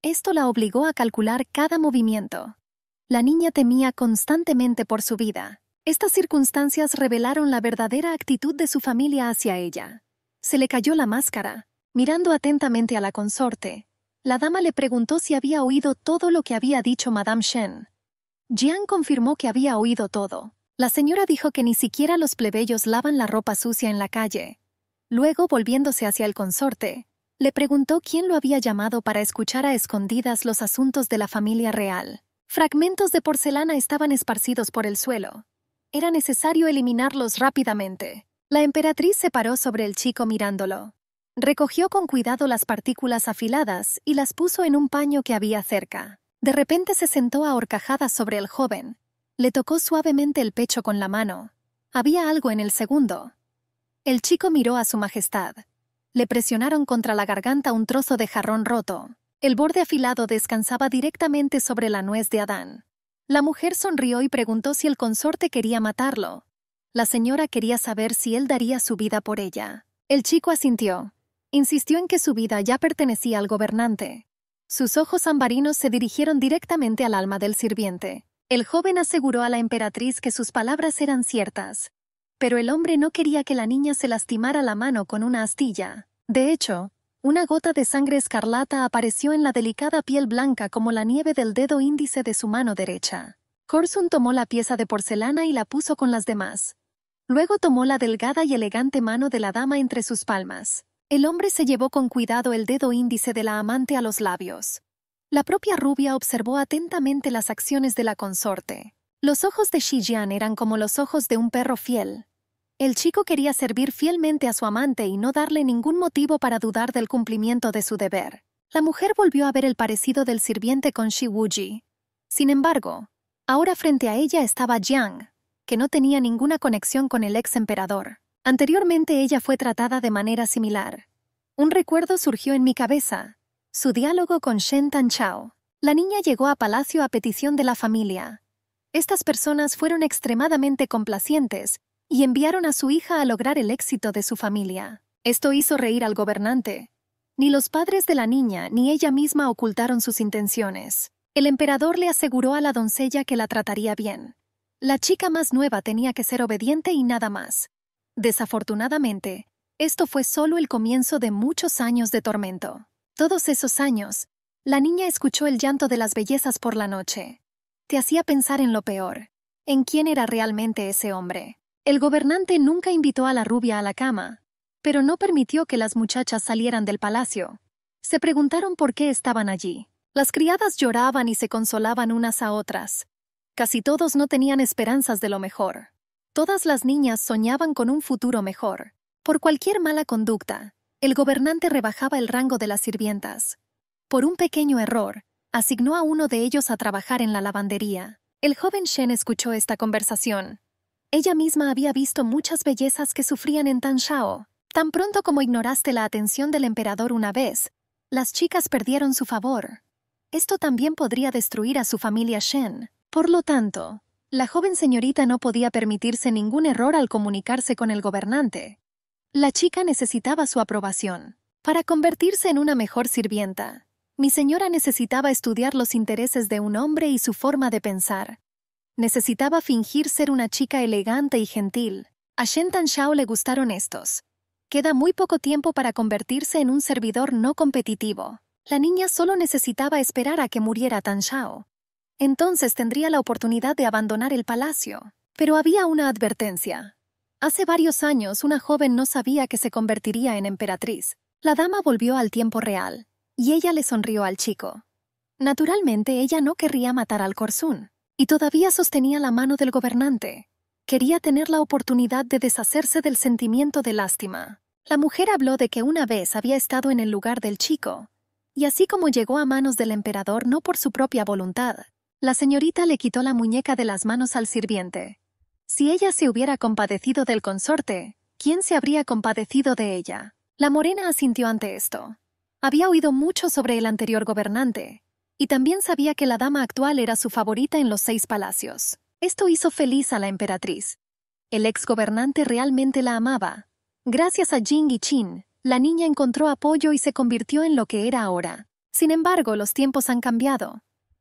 Esto la obligó a calcular cada movimiento. La niña temía constantemente por su vida. Estas circunstancias revelaron la verdadera actitud de su familia hacia ella. Se le cayó la máscara. Mirando atentamente a la consorte, la dama le preguntó si había oído todo lo que había dicho Madame Shen. Jian confirmó que había oído todo. La señora dijo que ni siquiera los plebeyos lavan la ropa sucia en la calle. Luego, volviéndose hacia el consorte, le preguntó quién lo había llamado para escuchar a escondidas los asuntos de la familia real. Fragmentos de porcelana estaban esparcidos por el suelo. Era necesario eliminarlos rápidamente. La emperatriz se paró sobre el chico mirándolo. Recogió con cuidado las partículas afiladas y las puso en un paño que había cerca. De repente se sentó a horcajadas sobre el joven. Le tocó suavemente el pecho con la mano. Había algo en el segundo. El chico miró a su majestad. Le presionaron contra la garganta un trozo de jarrón roto. El borde afilado descansaba directamente sobre la nuez de Adán. La mujer sonrió y preguntó si el consorte quería matarlo. La señora quería saber si él daría su vida por ella. El chico asintió. Insistió en que su vida ya pertenecía al gobernante. Sus ojos ambarinos se dirigieron directamente al alma del sirviente. El joven aseguró a la emperatriz que sus palabras eran ciertas, pero el hombre no quería que la niña se lastimara la mano con una astilla. De hecho, una gota de sangre escarlata apareció en la delicada piel blanca como la nieve del dedo índice de su mano derecha. Corson tomó la pieza de porcelana y la puso con las demás. Luego tomó la delgada y elegante mano de la dama entre sus palmas. El hombre se llevó con cuidado el dedo índice de la amante a los labios. La propia rubia observó atentamente las acciones de la consorte. Los ojos de Jian eran como los ojos de un perro fiel, el chico quería servir fielmente a su amante y no darle ningún motivo para dudar del cumplimiento de su deber. La mujer volvió a ver el parecido del sirviente con Shi Wuji. Sin embargo, ahora frente a ella estaba Jiang, que no tenía ninguna conexión con el ex emperador. Anteriormente ella fue tratada de manera similar. Un recuerdo surgió en mi cabeza, su diálogo con Shen Tan Chao. La niña llegó a palacio a petición de la familia. Estas personas fueron extremadamente complacientes y enviaron a su hija a lograr el éxito de su familia. Esto hizo reír al gobernante. Ni los padres de la niña ni ella misma ocultaron sus intenciones. El emperador le aseguró a la doncella que la trataría bien. La chica más nueva tenía que ser obediente y nada más. Desafortunadamente, esto fue solo el comienzo de muchos años de tormento. Todos esos años, la niña escuchó el llanto de las bellezas por la noche. Te hacía pensar en lo peor, en quién era realmente ese hombre. El gobernante nunca invitó a la rubia a la cama, pero no permitió que las muchachas salieran del palacio. Se preguntaron por qué estaban allí. Las criadas lloraban y se consolaban unas a otras. Casi todos no tenían esperanzas de lo mejor. Todas las niñas soñaban con un futuro mejor. Por cualquier mala conducta, el gobernante rebajaba el rango de las sirvientas. Por un pequeño error, asignó a uno de ellos a trabajar en la lavandería. El joven Shen escuchó esta conversación ella misma había visto muchas bellezas que sufrían en Shao. Tan pronto como ignoraste la atención del emperador una vez, las chicas perdieron su favor. Esto también podría destruir a su familia Shen. Por lo tanto, la joven señorita no podía permitirse ningún error al comunicarse con el gobernante. La chica necesitaba su aprobación. Para convertirse en una mejor sirvienta, mi señora necesitaba estudiar los intereses de un hombre y su forma de pensar. Necesitaba fingir ser una chica elegante y gentil. A Shen Shao le gustaron estos. Queda muy poco tiempo para convertirse en un servidor no competitivo. La niña solo necesitaba esperar a que muriera Tan Shao. Entonces tendría la oportunidad de abandonar el palacio. Pero había una advertencia. Hace varios años una joven no sabía que se convertiría en emperatriz. La dama volvió al tiempo real, y ella le sonrió al chico. Naturalmente ella no querría matar al corzón y todavía sostenía la mano del gobernante. Quería tener la oportunidad de deshacerse del sentimiento de lástima. La mujer habló de que una vez había estado en el lugar del chico, y así como llegó a manos del emperador no por su propia voluntad, la señorita le quitó la muñeca de las manos al sirviente. Si ella se hubiera compadecido del consorte, ¿quién se habría compadecido de ella? La morena asintió ante esto. Había oído mucho sobre el anterior gobernante, y también sabía que la dama actual era su favorita en los seis palacios. Esto hizo feliz a la emperatriz. El ex gobernante realmente la amaba. Gracias a Jing y Chin, la niña encontró apoyo y se convirtió en lo que era ahora. Sin embargo, los tiempos han cambiado.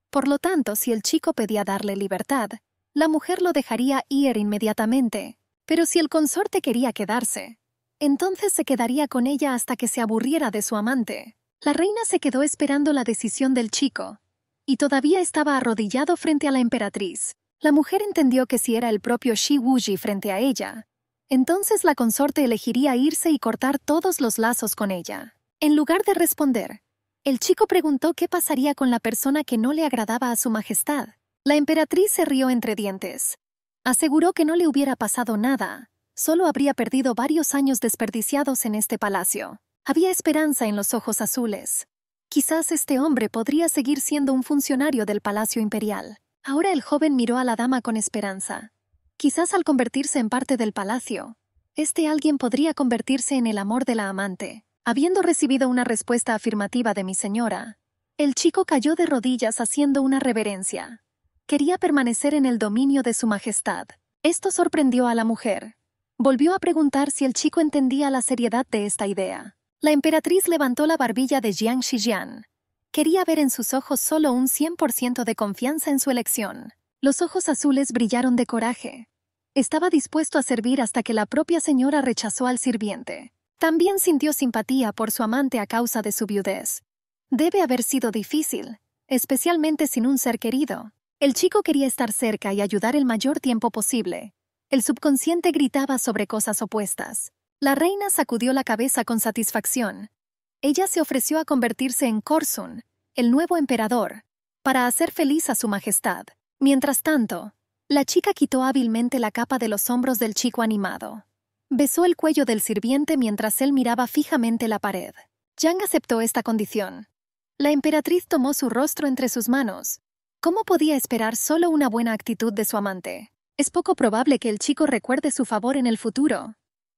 Por lo tanto, si el chico pedía darle libertad, la mujer lo dejaría ir inmediatamente. Pero si el consorte quería quedarse, entonces se quedaría con ella hasta que se aburriera de su amante. La reina se quedó esperando la decisión del chico, y todavía estaba arrodillado frente a la emperatriz. La mujer entendió que si era el propio Shi Wuji frente a ella, entonces la consorte elegiría irse y cortar todos los lazos con ella. En lugar de responder, el chico preguntó qué pasaría con la persona que no le agradaba a su majestad. La emperatriz se rió entre dientes. Aseguró que no le hubiera pasado nada, solo habría perdido varios años desperdiciados en este palacio. Había esperanza en los ojos azules. Quizás este hombre podría seguir siendo un funcionario del Palacio Imperial. Ahora el joven miró a la dama con esperanza. Quizás al convertirse en parte del palacio, este alguien podría convertirse en el amor de la amante. Habiendo recibido una respuesta afirmativa de mi señora, el chico cayó de rodillas haciendo una reverencia. Quería permanecer en el dominio de su majestad. Esto sorprendió a la mujer. Volvió a preguntar si el chico entendía la seriedad de esta idea. La emperatriz levantó la barbilla de Jiang Xijian. Quería ver en sus ojos solo un 100% de confianza en su elección. Los ojos azules brillaron de coraje. Estaba dispuesto a servir hasta que la propia señora rechazó al sirviente. También sintió simpatía por su amante a causa de su viudez. Debe haber sido difícil, especialmente sin un ser querido. El chico quería estar cerca y ayudar el mayor tiempo posible. El subconsciente gritaba sobre cosas opuestas. La reina sacudió la cabeza con satisfacción. Ella se ofreció a convertirse en Korsun, el nuevo emperador, para hacer feliz a su majestad. Mientras tanto, la chica quitó hábilmente la capa de los hombros del chico animado. Besó el cuello del sirviente mientras él miraba fijamente la pared. Yang aceptó esta condición. La emperatriz tomó su rostro entre sus manos. ¿Cómo podía esperar solo una buena actitud de su amante? Es poco probable que el chico recuerde su favor en el futuro,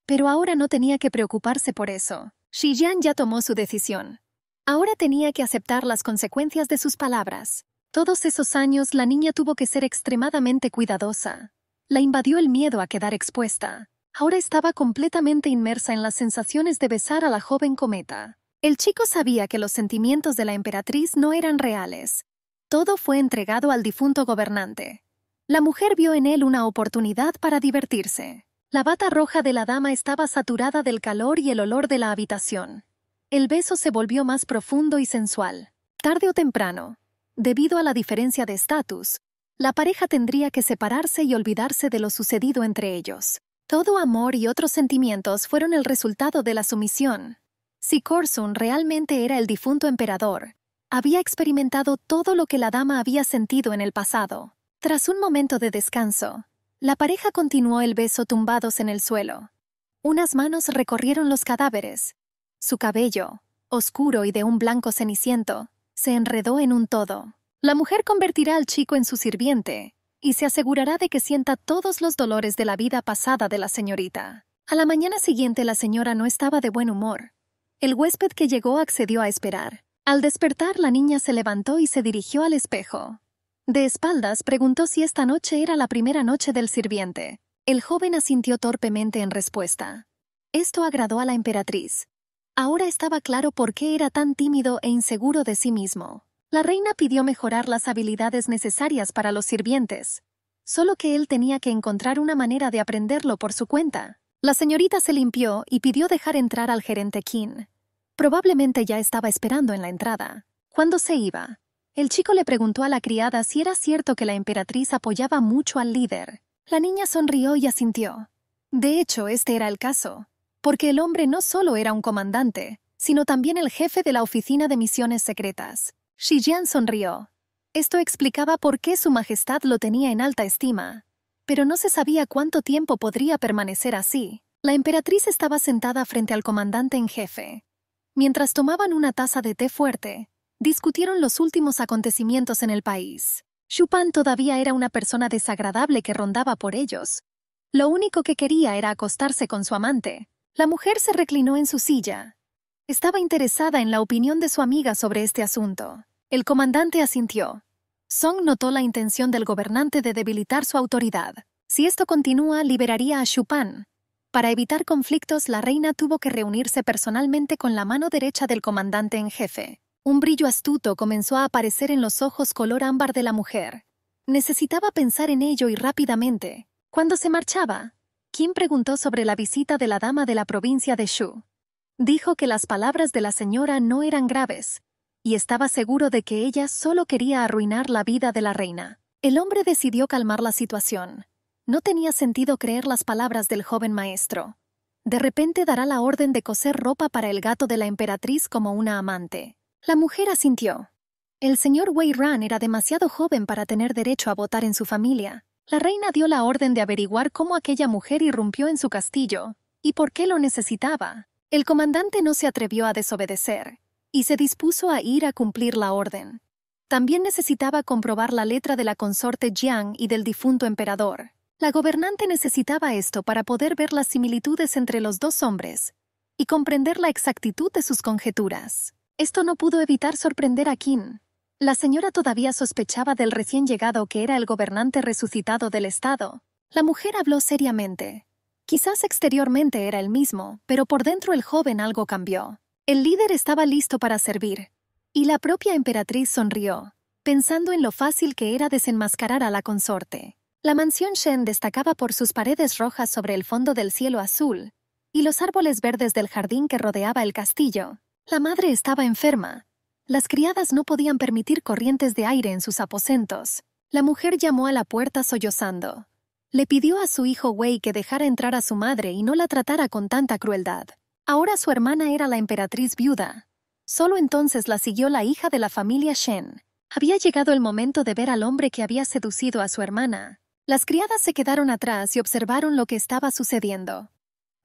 pero ahora no tenía que preocuparse por eso. Xiyan ya tomó su decisión. Ahora tenía que aceptar las consecuencias de sus palabras. Todos esos años la niña tuvo que ser extremadamente cuidadosa. La invadió el miedo a quedar expuesta. Ahora estaba completamente inmersa en las sensaciones de besar a la joven cometa. El chico sabía que los sentimientos de la emperatriz no eran reales. Todo fue entregado al difunto gobernante. La mujer vio en él una oportunidad para divertirse. La bata roja de la dama estaba saturada del calor y el olor de la habitación. El beso se volvió más profundo y sensual. Tarde o temprano, debido a la diferencia de estatus, la pareja tendría que separarse y olvidarse de lo sucedido entre ellos. Todo amor y otros sentimientos fueron el resultado de la sumisión. Si Corsun realmente era el difunto emperador, había experimentado todo lo que la dama había sentido en el pasado. Tras un momento de descanso, la pareja continuó el beso tumbados en el suelo. Unas manos recorrieron los cadáveres. Su cabello, oscuro y de un blanco ceniciento, se enredó en un todo. La mujer convertirá al chico en su sirviente y se asegurará de que sienta todos los dolores de la vida pasada de la señorita. A la mañana siguiente la señora no estaba de buen humor. El huésped que llegó accedió a esperar. Al despertar la niña se levantó y se dirigió al espejo. De espaldas preguntó si esta noche era la primera noche del sirviente. El joven asintió torpemente en respuesta. Esto agradó a la emperatriz. Ahora estaba claro por qué era tan tímido e inseguro de sí mismo. La reina pidió mejorar las habilidades necesarias para los sirvientes, solo que él tenía que encontrar una manera de aprenderlo por su cuenta. La señorita se limpió y pidió dejar entrar al gerente Kim. Probablemente ya estaba esperando en la entrada. ¿Cuándo se iba, el chico le preguntó a la criada si era cierto que la emperatriz apoyaba mucho al líder. La niña sonrió y asintió. De hecho, este era el caso, porque el hombre no solo era un comandante, sino también el jefe de la Oficina de Misiones Secretas. Shijian sonrió. Esto explicaba por qué su majestad lo tenía en alta estima, pero no se sabía cuánto tiempo podría permanecer así. La emperatriz estaba sentada frente al comandante en jefe. Mientras tomaban una taza de té fuerte, discutieron los últimos acontecimientos en el país. Chupan todavía era una persona desagradable que rondaba por ellos. Lo único que quería era acostarse con su amante. La mujer se reclinó en su silla. Estaba interesada en la opinión de su amiga sobre este asunto. El comandante asintió. Song notó la intención del gobernante de debilitar su autoridad. Si esto continúa, liberaría a Chupan. Para evitar conflictos, la reina tuvo que reunirse personalmente con la mano derecha del comandante en jefe. Un brillo astuto comenzó a aparecer en los ojos color ámbar de la mujer. Necesitaba pensar en ello y rápidamente. Cuando se marchaba, Kim preguntó sobre la visita de la dama de la provincia de Shu. Dijo que las palabras de la señora no eran graves, y estaba seguro de que ella solo quería arruinar la vida de la reina. El hombre decidió calmar la situación. No tenía sentido creer las palabras del joven maestro. De repente dará la orden de coser ropa para el gato de la emperatriz como una amante. La mujer asintió. El señor Wei Ran era demasiado joven para tener derecho a votar en su familia. La reina dio la orden de averiguar cómo aquella mujer irrumpió en su castillo y por qué lo necesitaba. El comandante no se atrevió a desobedecer y se dispuso a ir a cumplir la orden. También necesitaba comprobar la letra de la consorte Jiang y del difunto emperador. La gobernante necesitaba esto para poder ver las similitudes entre los dos hombres y comprender la exactitud de sus conjeturas. Esto no pudo evitar sorprender a Qin. La señora todavía sospechaba del recién llegado que era el gobernante resucitado del Estado. La mujer habló seriamente. Quizás exteriormente era el mismo, pero por dentro el joven algo cambió. El líder estaba listo para servir. Y la propia emperatriz sonrió, pensando en lo fácil que era desenmascarar a la consorte. La mansión Shen destacaba por sus paredes rojas sobre el fondo del cielo azul y los árboles verdes del jardín que rodeaba el castillo. La madre estaba enferma. Las criadas no podían permitir corrientes de aire en sus aposentos. La mujer llamó a la puerta sollozando. Le pidió a su hijo Wei que dejara entrar a su madre y no la tratara con tanta crueldad. Ahora su hermana era la emperatriz viuda. Solo entonces la siguió la hija de la familia Shen. Había llegado el momento de ver al hombre que había seducido a su hermana. Las criadas se quedaron atrás y observaron lo que estaba sucediendo.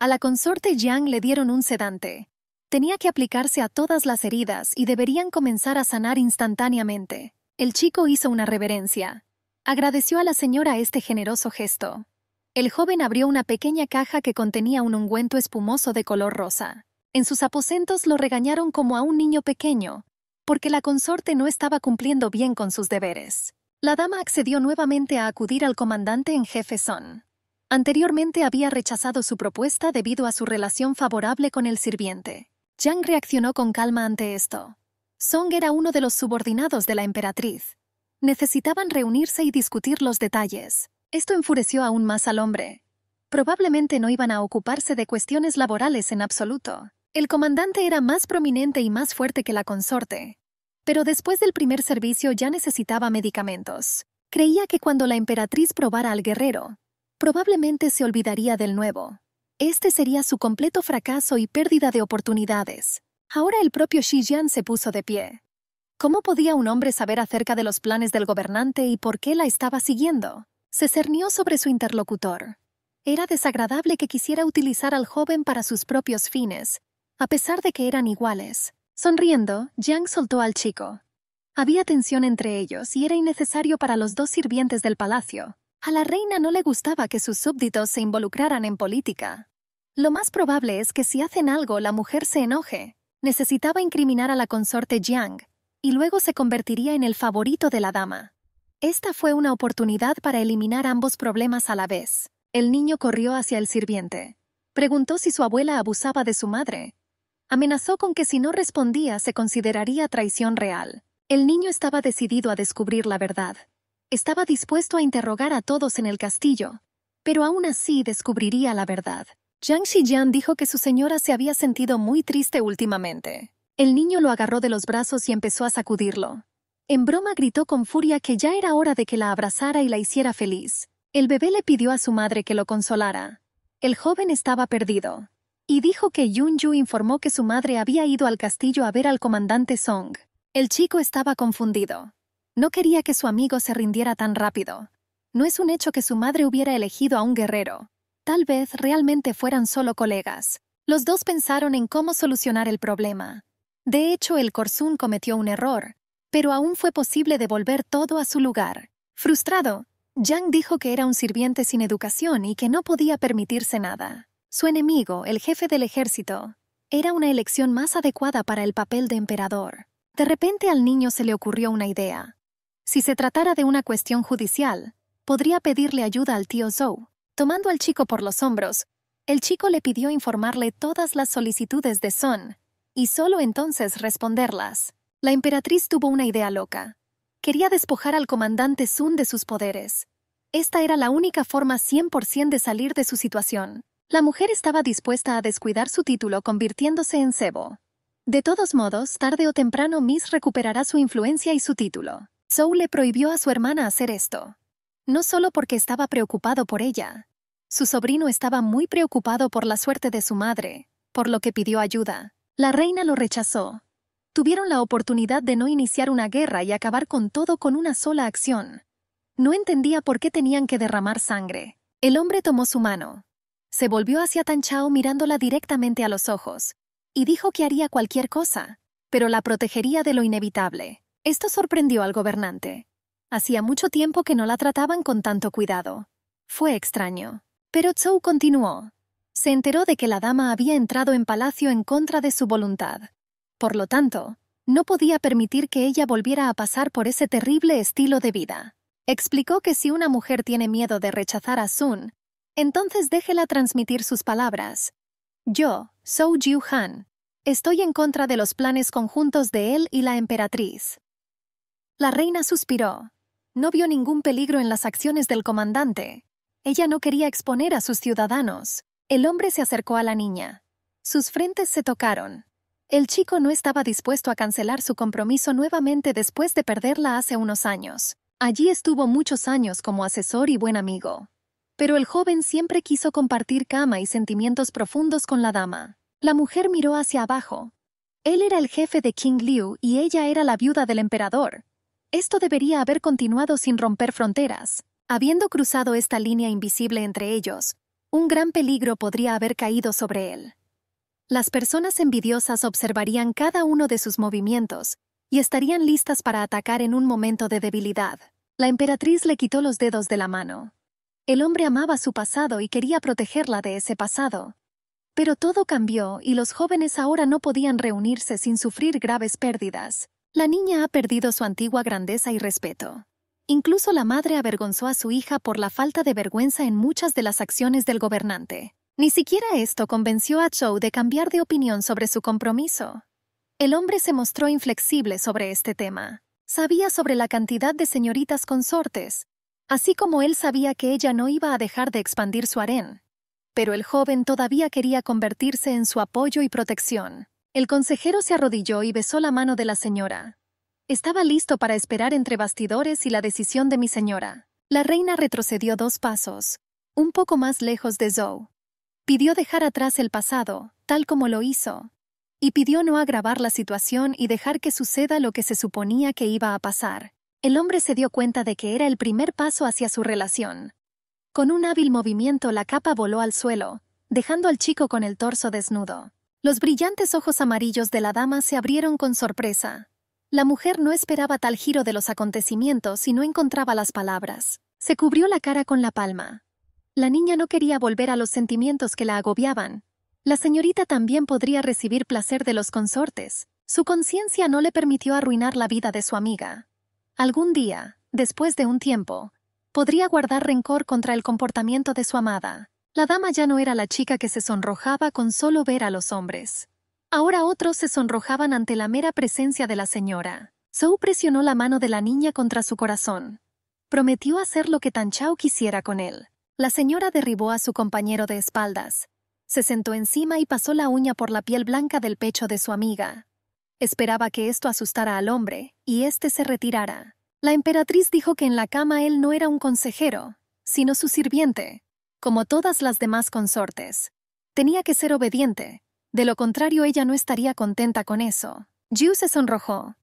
A la consorte Yang le dieron un sedante, tenía que aplicarse a todas las heridas y deberían comenzar a sanar instantáneamente. El chico hizo una reverencia. Agradeció a la señora este generoso gesto. El joven abrió una pequeña caja que contenía un ungüento espumoso de color rosa. En sus aposentos lo regañaron como a un niño pequeño, porque la consorte no estaba cumpliendo bien con sus deberes. La dama accedió nuevamente a acudir al comandante en jefe Son. Anteriormente había rechazado su propuesta debido a su relación favorable con el sirviente. Yang reaccionó con calma ante esto. Song era uno de los subordinados de la emperatriz. Necesitaban reunirse y discutir los detalles. Esto enfureció aún más al hombre. Probablemente no iban a ocuparse de cuestiones laborales en absoluto. El comandante era más prominente y más fuerte que la consorte. Pero después del primer servicio ya necesitaba medicamentos. Creía que cuando la emperatriz probara al guerrero, probablemente se olvidaría del nuevo. Este sería su completo fracaso y pérdida de oportunidades. Ahora el propio Xi Jian se puso de pie. ¿Cómo podía un hombre saber acerca de los planes del gobernante y por qué la estaba siguiendo? Se cernió sobre su interlocutor. Era desagradable que quisiera utilizar al joven para sus propios fines, a pesar de que eran iguales. Sonriendo, Yang soltó al chico. Había tensión entre ellos y era innecesario para los dos sirvientes del palacio, a la reina no le gustaba que sus súbditos se involucraran en política. Lo más probable es que si hacen algo la mujer se enoje. Necesitaba incriminar a la consorte Jiang, y luego se convertiría en el favorito de la dama. Esta fue una oportunidad para eliminar ambos problemas a la vez. El niño corrió hacia el sirviente. Preguntó si su abuela abusaba de su madre. Amenazó con que si no respondía se consideraría traición real. El niño estaba decidido a descubrir la verdad. Estaba dispuesto a interrogar a todos en el castillo, pero aún así descubriría la verdad. Yang Shijian dijo que su señora se había sentido muy triste últimamente. El niño lo agarró de los brazos y empezó a sacudirlo. En broma gritó con furia que ya era hora de que la abrazara y la hiciera feliz. El bebé le pidió a su madre que lo consolara. El joven estaba perdido. Y dijo que Yun Yu informó que su madre había ido al castillo a ver al comandante Song. El chico estaba confundido. No quería que su amigo se rindiera tan rápido. No es un hecho que su madre hubiera elegido a un guerrero. Tal vez realmente fueran solo colegas. Los dos pensaron en cómo solucionar el problema. De hecho, el Korsun cometió un error, pero aún fue posible devolver todo a su lugar. Frustrado, Yang dijo que era un sirviente sin educación y que no podía permitirse nada. Su enemigo, el jefe del ejército, era una elección más adecuada para el papel de emperador. De repente al niño se le ocurrió una idea. Si se tratara de una cuestión judicial, podría pedirle ayuda al tío Zhou. Tomando al chico por los hombros, el chico le pidió informarle todas las solicitudes de Sun y solo entonces responderlas. La emperatriz tuvo una idea loca. Quería despojar al comandante Sun de sus poderes. Esta era la única forma 100% de salir de su situación. La mujer estaba dispuesta a descuidar su título convirtiéndose en cebo. De todos modos, tarde o temprano Miss recuperará su influencia y su título. Zhou le prohibió a su hermana hacer esto, no solo porque estaba preocupado por ella. Su sobrino estaba muy preocupado por la suerte de su madre, por lo que pidió ayuda. La reina lo rechazó. Tuvieron la oportunidad de no iniciar una guerra y acabar con todo con una sola acción. No entendía por qué tenían que derramar sangre. El hombre tomó su mano. Se volvió hacia Tan Chao mirándola directamente a los ojos, y dijo que haría cualquier cosa, pero la protegería de lo inevitable. Esto sorprendió al gobernante. Hacía mucho tiempo que no la trataban con tanto cuidado. Fue extraño. Pero Zhou continuó. Se enteró de que la dama había entrado en palacio en contra de su voluntad. Por lo tanto, no podía permitir que ella volviera a pasar por ese terrible estilo de vida. Explicó que si una mujer tiene miedo de rechazar a Sun, entonces déjela transmitir sus palabras. Yo, Zhou Han, estoy en contra de los planes conjuntos de él y la emperatriz. La reina suspiró. No vio ningún peligro en las acciones del comandante. Ella no quería exponer a sus ciudadanos. El hombre se acercó a la niña. Sus frentes se tocaron. El chico no estaba dispuesto a cancelar su compromiso nuevamente después de perderla hace unos años. Allí estuvo muchos años como asesor y buen amigo. Pero el joven siempre quiso compartir cama y sentimientos profundos con la dama. La mujer miró hacia abajo. Él era el jefe de King Liu y ella era la viuda del emperador. Esto debería haber continuado sin romper fronteras. Habiendo cruzado esta línea invisible entre ellos, un gran peligro podría haber caído sobre él. Las personas envidiosas observarían cada uno de sus movimientos y estarían listas para atacar en un momento de debilidad. La emperatriz le quitó los dedos de la mano. El hombre amaba su pasado y quería protegerla de ese pasado. Pero todo cambió y los jóvenes ahora no podían reunirse sin sufrir graves pérdidas. La niña ha perdido su antigua grandeza y respeto. Incluso la madre avergonzó a su hija por la falta de vergüenza en muchas de las acciones del gobernante. Ni siquiera esto convenció a Chou de cambiar de opinión sobre su compromiso. El hombre se mostró inflexible sobre este tema. Sabía sobre la cantidad de señoritas consortes, así como él sabía que ella no iba a dejar de expandir su harén. Pero el joven todavía quería convertirse en su apoyo y protección. El consejero se arrodilló y besó la mano de la señora. Estaba listo para esperar entre bastidores y la decisión de mi señora. La reina retrocedió dos pasos, un poco más lejos de Zoe. Pidió dejar atrás el pasado, tal como lo hizo, y pidió no agravar la situación y dejar que suceda lo que se suponía que iba a pasar. El hombre se dio cuenta de que era el primer paso hacia su relación. Con un hábil movimiento la capa voló al suelo, dejando al chico con el torso desnudo. Los brillantes ojos amarillos de la dama se abrieron con sorpresa. La mujer no esperaba tal giro de los acontecimientos y no encontraba las palabras. Se cubrió la cara con la palma. La niña no quería volver a los sentimientos que la agobiaban. La señorita también podría recibir placer de los consortes. Su conciencia no le permitió arruinar la vida de su amiga. Algún día, después de un tiempo, podría guardar rencor contra el comportamiento de su amada. La dama ya no era la chica que se sonrojaba con solo ver a los hombres. Ahora otros se sonrojaban ante la mera presencia de la señora. Zhou presionó la mano de la niña contra su corazón. Prometió hacer lo que Tan Chao quisiera con él. La señora derribó a su compañero de espaldas. Se sentó encima y pasó la uña por la piel blanca del pecho de su amiga. Esperaba que esto asustara al hombre, y éste se retirara. La emperatriz dijo que en la cama él no era un consejero, sino su sirviente como todas las demás consortes. Tenía que ser obediente, de lo contrario ella no estaría contenta con eso. Yu se sonrojó.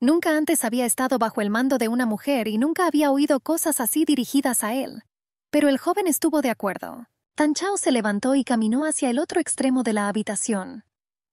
Nunca antes había estado bajo el mando de una mujer y nunca había oído cosas así dirigidas a él. Pero el joven estuvo de acuerdo. Tan Chao se levantó y caminó hacia el otro extremo de la habitación.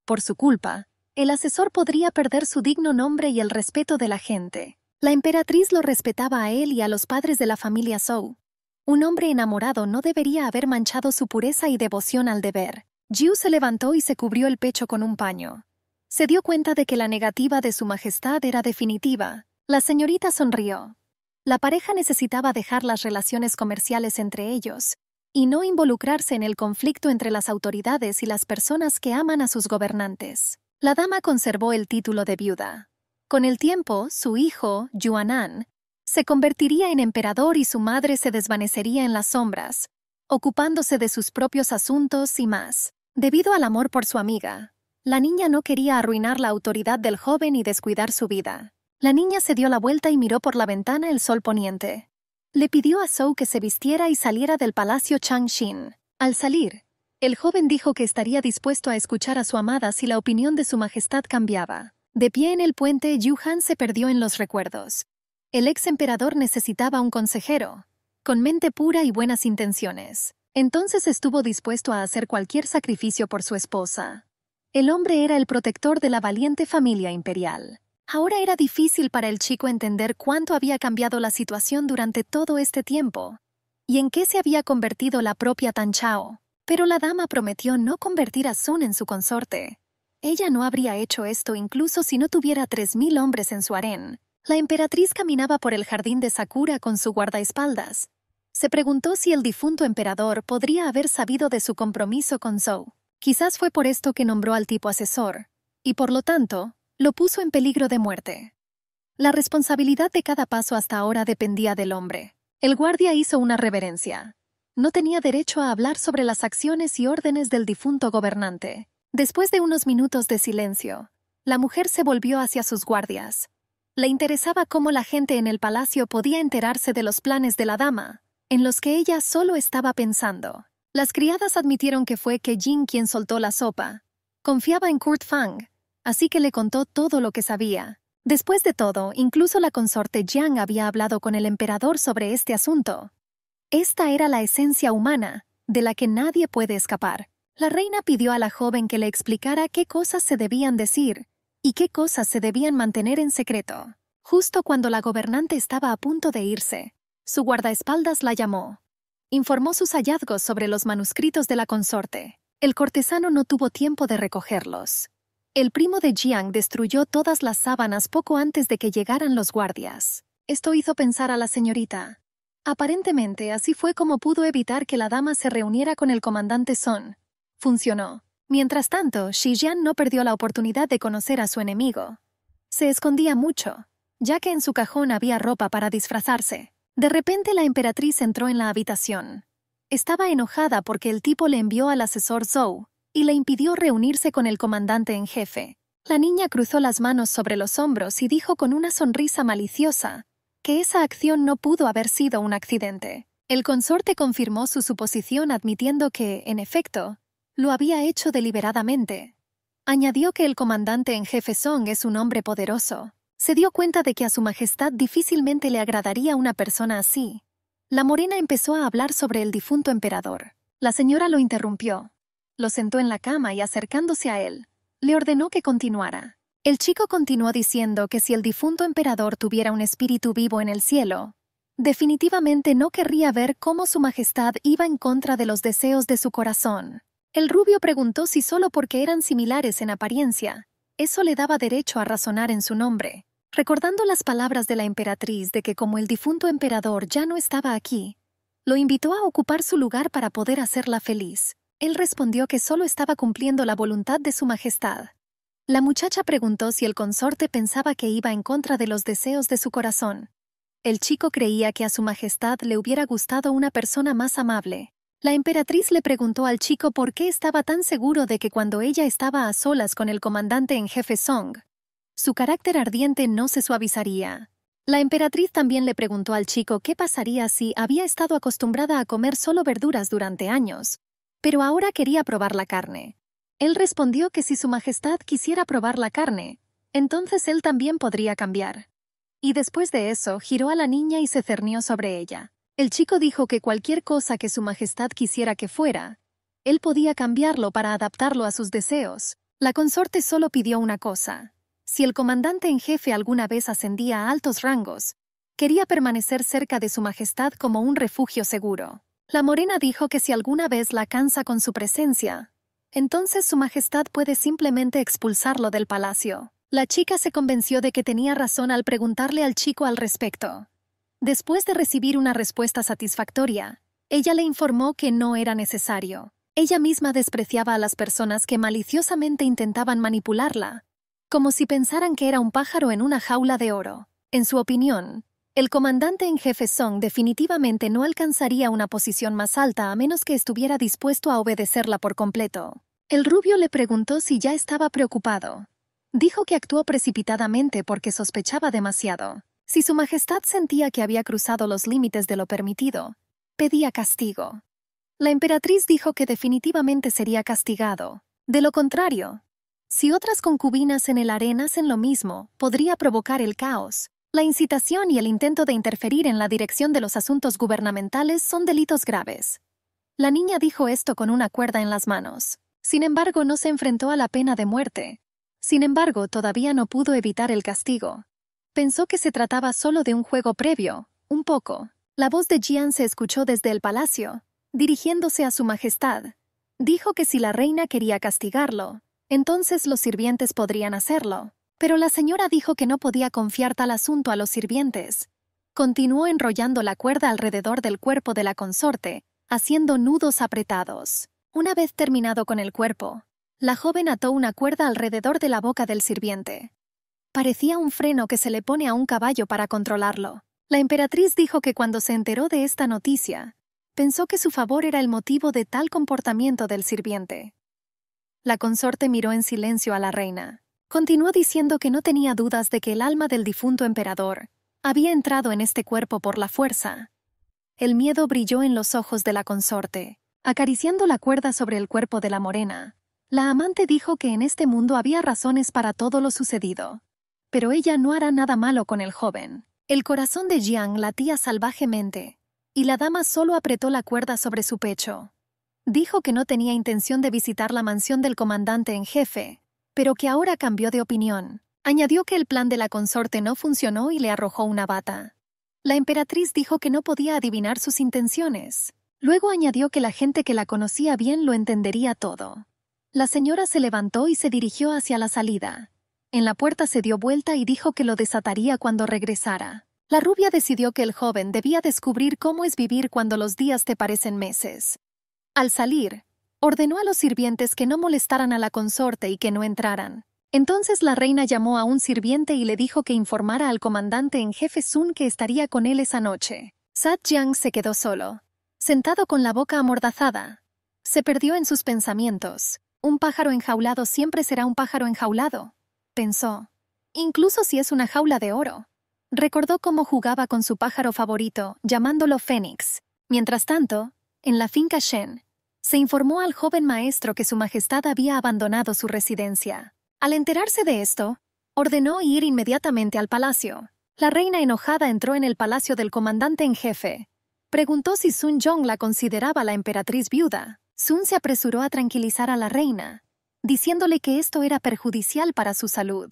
Por su culpa, el asesor podría perder su digno nombre y el respeto de la gente. La emperatriz lo respetaba a él y a los padres de la familia Zhou, un hombre enamorado no debería haber manchado su pureza y devoción al deber. Jiu se levantó y se cubrió el pecho con un paño. Se dio cuenta de que la negativa de su majestad era definitiva. La señorita sonrió. La pareja necesitaba dejar las relaciones comerciales entre ellos y no involucrarse en el conflicto entre las autoridades y las personas que aman a sus gobernantes. La dama conservó el título de viuda. Con el tiempo, su hijo, Yuanan, se convertiría en emperador y su madre se desvanecería en las sombras, ocupándose de sus propios asuntos y más. Debido al amor por su amiga, la niña no quería arruinar la autoridad del joven y descuidar su vida. La niña se dio la vuelta y miró por la ventana el sol poniente. Le pidió a Zhou que se vistiera y saliera del palacio Changxin. Al salir, el joven dijo que estaría dispuesto a escuchar a su amada si la opinión de su majestad cambiaba. De pie en el puente, Yu Han se perdió en los recuerdos, el ex emperador necesitaba un consejero, con mente pura y buenas intenciones. Entonces estuvo dispuesto a hacer cualquier sacrificio por su esposa. El hombre era el protector de la valiente familia imperial. Ahora era difícil para el chico entender cuánto había cambiado la situación durante todo este tiempo y en qué se había convertido la propia Tan Chao. Pero la dama prometió no convertir a Sun en su consorte. Ella no habría hecho esto incluso si no tuviera 3.000 hombres en su harén, la emperatriz caminaba por el jardín de Sakura con su guardaespaldas. Se preguntó si el difunto emperador podría haber sabido de su compromiso con Zhou. Quizás fue por esto que nombró al tipo asesor, y por lo tanto, lo puso en peligro de muerte. La responsabilidad de cada paso hasta ahora dependía del hombre. El guardia hizo una reverencia. No tenía derecho a hablar sobre las acciones y órdenes del difunto gobernante. Después de unos minutos de silencio, la mujer se volvió hacia sus guardias. Le interesaba cómo la gente en el palacio podía enterarse de los planes de la dama, en los que ella solo estaba pensando. Las criadas admitieron que fue Jin quien soltó la sopa. Confiaba en Kurt Fang, así que le contó todo lo que sabía. Después de todo, incluso la consorte Jiang había hablado con el emperador sobre este asunto. Esta era la esencia humana, de la que nadie puede escapar. La reina pidió a la joven que le explicara qué cosas se debían decir, y qué cosas se debían mantener en secreto. Justo cuando la gobernante estaba a punto de irse, su guardaespaldas la llamó. Informó sus hallazgos sobre los manuscritos de la consorte. El cortesano no tuvo tiempo de recogerlos. El primo de Jiang destruyó todas las sábanas poco antes de que llegaran los guardias. Esto hizo pensar a la señorita. Aparentemente, así fue como pudo evitar que la dama se reuniera con el comandante Son. Funcionó. Mientras tanto, Xi no perdió la oportunidad de conocer a su enemigo. Se escondía mucho, ya que en su cajón había ropa para disfrazarse. De repente la emperatriz entró en la habitación. Estaba enojada porque el tipo le envió al asesor Zhou y le impidió reunirse con el comandante en jefe. La niña cruzó las manos sobre los hombros y dijo con una sonrisa maliciosa que esa acción no pudo haber sido un accidente. El consorte confirmó su suposición admitiendo que, en efecto, lo había hecho deliberadamente. Añadió que el comandante en jefe Song es un hombre poderoso. Se dio cuenta de que a su majestad difícilmente le agradaría una persona así. La morena empezó a hablar sobre el difunto emperador. La señora lo interrumpió. Lo sentó en la cama y acercándose a él, le ordenó que continuara. El chico continuó diciendo que si el difunto emperador tuviera un espíritu vivo en el cielo, definitivamente no querría ver cómo su majestad iba en contra de los deseos de su corazón. El rubio preguntó si solo porque eran similares en apariencia, eso le daba derecho a razonar en su nombre. Recordando las palabras de la emperatriz de que como el difunto emperador ya no estaba aquí, lo invitó a ocupar su lugar para poder hacerla feliz. Él respondió que solo estaba cumpliendo la voluntad de su majestad. La muchacha preguntó si el consorte pensaba que iba en contra de los deseos de su corazón. El chico creía que a su majestad le hubiera gustado una persona más amable, la emperatriz le preguntó al chico por qué estaba tan seguro de que cuando ella estaba a solas con el comandante en jefe Song, su carácter ardiente no se suavizaría. La emperatriz también le preguntó al chico qué pasaría si había estado acostumbrada a comer solo verduras durante años, pero ahora quería probar la carne. Él respondió que si su majestad quisiera probar la carne, entonces él también podría cambiar. Y después de eso, giró a la niña y se cernió sobre ella. El chico dijo que cualquier cosa que su majestad quisiera que fuera, él podía cambiarlo para adaptarlo a sus deseos. La consorte solo pidió una cosa. Si el comandante en jefe alguna vez ascendía a altos rangos, quería permanecer cerca de su majestad como un refugio seguro. La morena dijo que si alguna vez la cansa con su presencia, entonces su majestad puede simplemente expulsarlo del palacio. La chica se convenció de que tenía razón al preguntarle al chico al respecto. Después de recibir una respuesta satisfactoria, ella le informó que no era necesario. Ella misma despreciaba a las personas que maliciosamente intentaban manipularla, como si pensaran que era un pájaro en una jaula de oro. En su opinión, el comandante en jefe Song definitivamente no alcanzaría una posición más alta a menos que estuviera dispuesto a obedecerla por completo. El rubio le preguntó si ya estaba preocupado. Dijo que actuó precipitadamente porque sospechaba demasiado. Si Su Majestad sentía que había cruzado los límites de lo permitido, pedía castigo. La emperatriz dijo que definitivamente sería castigado. De lo contrario, si otras concubinas en el arena hacen lo mismo, podría provocar el caos. La incitación y el intento de interferir en la dirección de los asuntos gubernamentales son delitos graves. La niña dijo esto con una cuerda en las manos. Sin embargo, no se enfrentó a la pena de muerte. Sin embargo, todavía no pudo evitar el castigo. Pensó que se trataba solo de un juego previo, un poco. La voz de Jian se escuchó desde el palacio, dirigiéndose a su majestad. Dijo que si la reina quería castigarlo, entonces los sirvientes podrían hacerlo. Pero la señora dijo que no podía confiar tal asunto a los sirvientes. Continuó enrollando la cuerda alrededor del cuerpo de la consorte, haciendo nudos apretados. Una vez terminado con el cuerpo, la joven ató una cuerda alrededor de la boca del sirviente. Parecía un freno que se le pone a un caballo para controlarlo. La emperatriz dijo que cuando se enteró de esta noticia, pensó que su favor era el motivo de tal comportamiento del sirviente. La consorte miró en silencio a la reina. Continuó diciendo que no tenía dudas de que el alma del difunto emperador había entrado en este cuerpo por la fuerza. El miedo brilló en los ojos de la consorte. Acariciando la cuerda sobre el cuerpo de la morena, la amante dijo que en este mundo había razones para todo lo sucedido pero ella no hará nada malo con el joven. El corazón de Jiang latía salvajemente, y la dama solo apretó la cuerda sobre su pecho. Dijo que no tenía intención de visitar la mansión del comandante en jefe, pero que ahora cambió de opinión. Añadió que el plan de la consorte no funcionó y le arrojó una bata. La emperatriz dijo que no podía adivinar sus intenciones. Luego añadió que la gente que la conocía bien lo entendería todo. La señora se levantó y se dirigió hacia la salida. En la puerta se dio vuelta y dijo que lo desataría cuando regresara. La rubia decidió que el joven debía descubrir cómo es vivir cuando los días te parecen meses. Al salir, ordenó a los sirvientes que no molestaran a la consorte y que no entraran. Entonces la reina llamó a un sirviente y le dijo que informara al comandante en jefe Sun que estaría con él esa noche. Sat Yang se quedó solo, sentado con la boca amordazada. Se perdió en sus pensamientos. Un pájaro enjaulado siempre será un pájaro enjaulado pensó. Incluso si es una jaula de oro. Recordó cómo jugaba con su pájaro favorito, llamándolo Fénix. Mientras tanto, en la finca Shen, se informó al joven maestro que su majestad había abandonado su residencia. Al enterarse de esto, ordenó ir inmediatamente al palacio. La reina enojada entró en el palacio del comandante en jefe. Preguntó si Sun Jong la consideraba la emperatriz viuda. Sun se apresuró a tranquilizar a la reina, diciéndole que esto era perjudicial para su salud.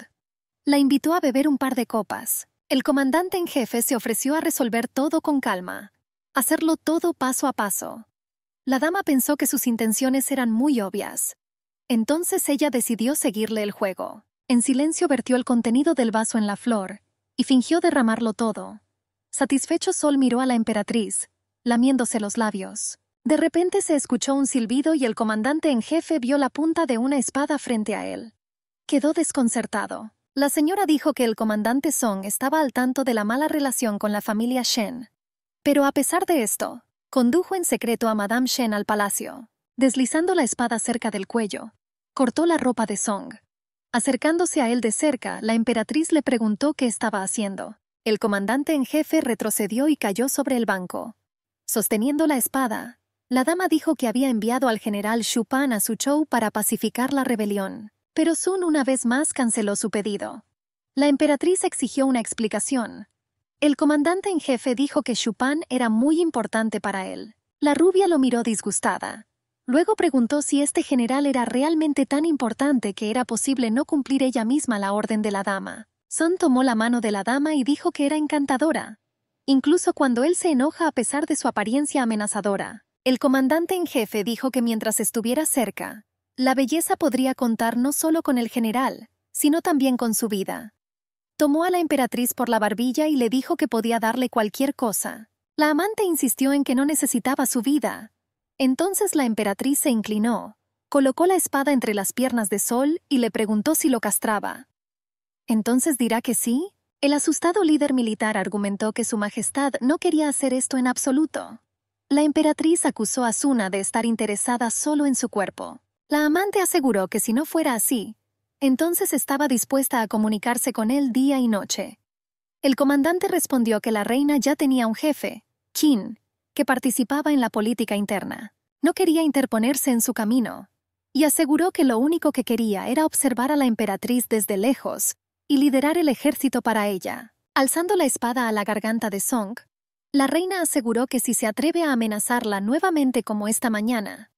La invitó a beber un par de copas. El comandante en jefe se ofreció a resolver todo con calma, hacerlo todo paso a paso. La dama pensó que sus intenciones eran muy obvias. Entonces ella decidió seguirle el juego. En silencio vertió el contenido del vaso en la flor y fingió derramarlo todo. Satisfecho Sol miró a la emperatriz, lamiéndose los labios. De repente se escuchó un silbido y el comandante en jefe vio la punta de una espada frente a él. Quedó desconcertado. La señora dijo que el comandante Song estaba al tanto de la mala relación con la familia Shen. Pero a pesar de esto, condujo en secreto a Madame Shen al palacio, deslizando la espada cerca del cuello. Cortó la ropa de Song. Acercándose a él de cerca, la emperatriz le preguntó qué estaba haciendo. El comandante en jefe retrocedió y cayó sobre el banco. Sosteniendo la espada, la dama dijo que había enviado al general chupan a su para pacificar la rebelión, pero Sun una vez más canceló su pedido. La emperatriz exigió una explicación. El comandante en jefe dijo que chupan era muy importante para él. La rubia lo miró disgustada. Luego preguntó si este general era realmente tan importante que era posible no cumplir ella misma la orden de la dama. Sun tomó la mano de la dama y dijo que era encantadora, incluso cuando él se enoja a pesar de su apariencia amenazadora. El comandante en jefe dijo que mientras estuviera cerca, la belleza podría contar no solo con el general, sino también con su vida. Tomó a la emperatriz por la barbilla y le dijo que podía darle cualquier cosa. La amante insistió en que no necesitaba su vida. Entonces la emperatriz se inclinó, colocó la espada entre las piernas de Sol y le preguntó si lo castraba. ¿Entonces dirá que sí? El asustado líder militar argumentó que Su Majestad no quería hacer esto en absoluto. La emperatriz acusó a Suna de estar interesada solo en su cuerpo. La amante aseguró que si no fuera así, entonces estaba dispuesta a comunicarse con él día y noche. El comandante respondió que la reina ya tenía un jefe, Qin, que participaba en la política interna. No quería interponerse en su camino, y aseguró que lo único que quería era observar a la emperatriz desde lejos y liderar el ejército para ella. Alzando la espada a la garganta de Song, la reina aseguró que si se atreve a amenazarla nuevamente como esta mañana,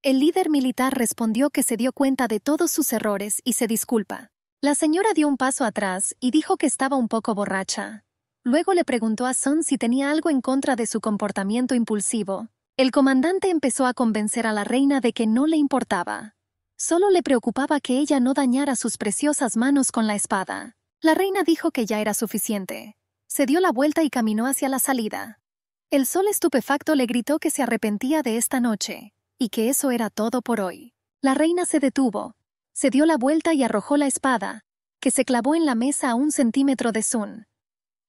el líder militar respondió que se dio cuenta de todos sus errores y se disculpa. La señora dio un paso atrás y dijo que estaba un poco borracha. Luego le preguntó a Sun si tenía algo en contra de su comportamiento impulsivo. El comandante empezó a convencer a la reina de que no le importaba. Solo le preocupaba que ella no dañara sus preciosas manos con la espada. La reina dijo que ya era suficiente se dio la vuelta y caminó hacia la salida. El sol estupefacto le gritó que se arrepentía de esta noche, y que eso era todo por hoy. La reina se detuvo, se dio la vuelta y arrojó la espada, que se clavó en la mesa a un centímetro de Sun.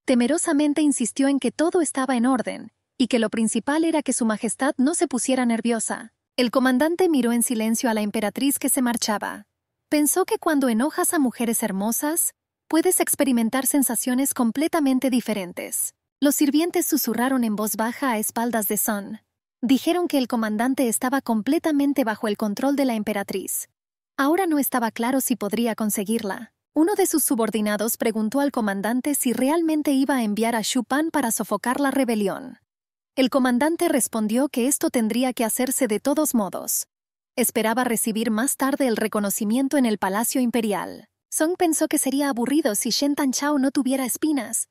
Temerosamente insistió en que todo estaba en orden, y que lo principal era que su majestad no se pusiera nerviosa. El comandante miró en silencio a la emperatriz que se marchaba. Pensó que cuando enojas a mujeres hermosas, puedes experimentar sensaciones completamente diferentes. Los sirvientes susurraron en voz baja a espaldas de Sun. Dijeron que el comandante estaba completamente bajo el control de la emperatriz. Ahora no estaba claro si podría conseguirla. Uno de sus subordinados preguntó al comandante si realmente iba a enviar a Chupan para sofocar la rebelión. El comandante respondió que esto tendría que hacerse de todos modos. Esperaba recibir más tarde el reconocimiento en el Palacio Imperial. Song pensó que sería aburrido si Shen Tan Chao no tuviera espinas.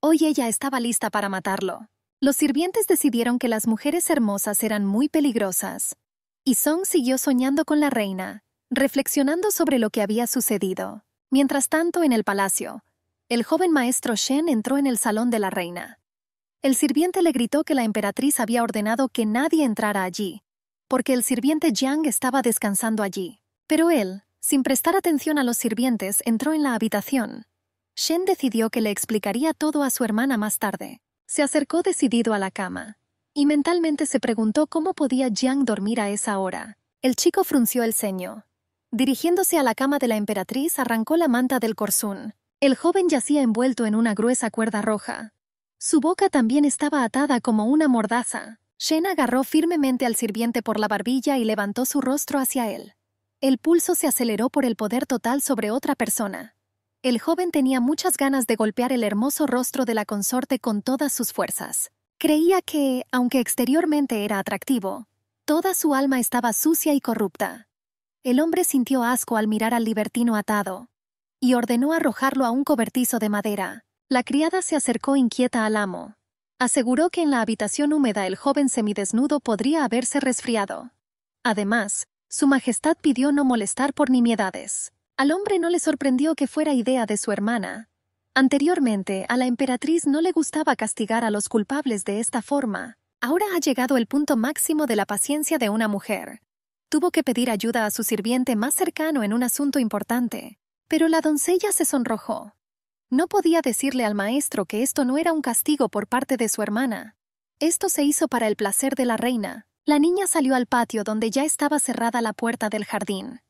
Hoy ella estaba lista para matarlo. Los sirvientes decidieron que las mujeres hermosas eran muy peligrosas. Y Song siguió soñando con la reina, reflexionando sobre lo que había sucedido. Mientras tanto, en el palacio, el joven maestro Shen entró en el salón de la reina. El sirviente le gritó que la emperatriz había ordenado que nadie entrara allí, porque el sirviente Jiang estaba descansando allí. Pero él, sin prestar atención a los sirvientes, entró en la habitación. Shen decidió que le explicaría todo a su hermana más tarde. Se acercó decidido a la cama, y mentalmente se preguntó cómo podía Jiang dormir a esa hora. El chico frunció el ceño. Dirigiéndose a la cama de la emperatriz, arrancó la manta del corzón. El joven yacía envuelto en una gruesa cuerda roja. Su boca también estaba atada como una mordaza. Shen agarró firmemente al sirviente por la barbilla y levantó su rostro hacia él. El pulso se aceleró por el poder total sobre otra persona. El joven tenía muchas ganas de golpear el hermoso rostro de la consorte con todas sus fuerzas. Creía que, aunque exteriormente era atractivo, toda su alma estaba sucia y corrupta. El hombre sintió asco al mirar al libertino atado, y ordenó arrojarlo a un cobertizo de madera. La criada se acercó inquieta al amo. Aseguró que en la habitación húmeda el joven semidesnudo podría haberse resfriado. Además, su Majestad pidió no molestar por nimiedades. Al hombre no le sorprendió que fuera idea de su hermana. Anteriormente, a la emperatriz no le gustaba castigar a los culpables de esta forma. Ahora ha llegado el punto máximo de la paciencia de una mujer. Tuvo que pedir ayuda a su sirviente más cercano en un asunto importante. Pero la doncella se sonrojó. No podía decirle al maestro que esto no era un castigo por parte de su hermana. Esto se hizo para el placer de la reina, la niña salió al patio donde ya estaba cerrada la puerta del jardín.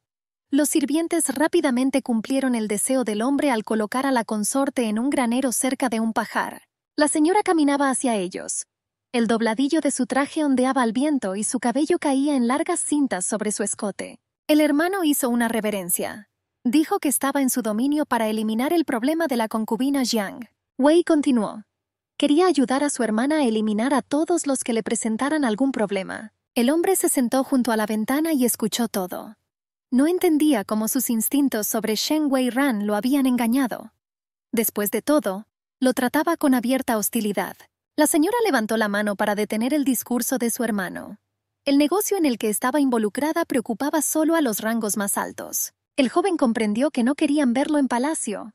Los sirvientes rápidamente cumplieron el deseo del hombre al colocar a la consorte en un granero cerca de un pajar. La señora caminaba hacia ellos. El dobladillo de su traje ondeaba al viento y su cabello caía en largas cintas sobre su escote. El hermano hizo una reverencia. Dijo que estaba en su dominio para eliminar el problema de la concubina Yang. Wei continuó. Quería ayudar a su hermana a eliminar a todos los que le presentaran algún problema. El hombre se sentó junto a la ventana y escuchó todo. No entendía cómo sus instintos sobre Shen Wei Ran lo habían engañado. Después de todo, lo trataba con abierta hostilidad. La señora levantó la mano para detener el discurso de su hermano. El negocio en el que estaba involucrada preocupaba solo a los rangos más altos. El joven comprendió que no querían verlo en palacio,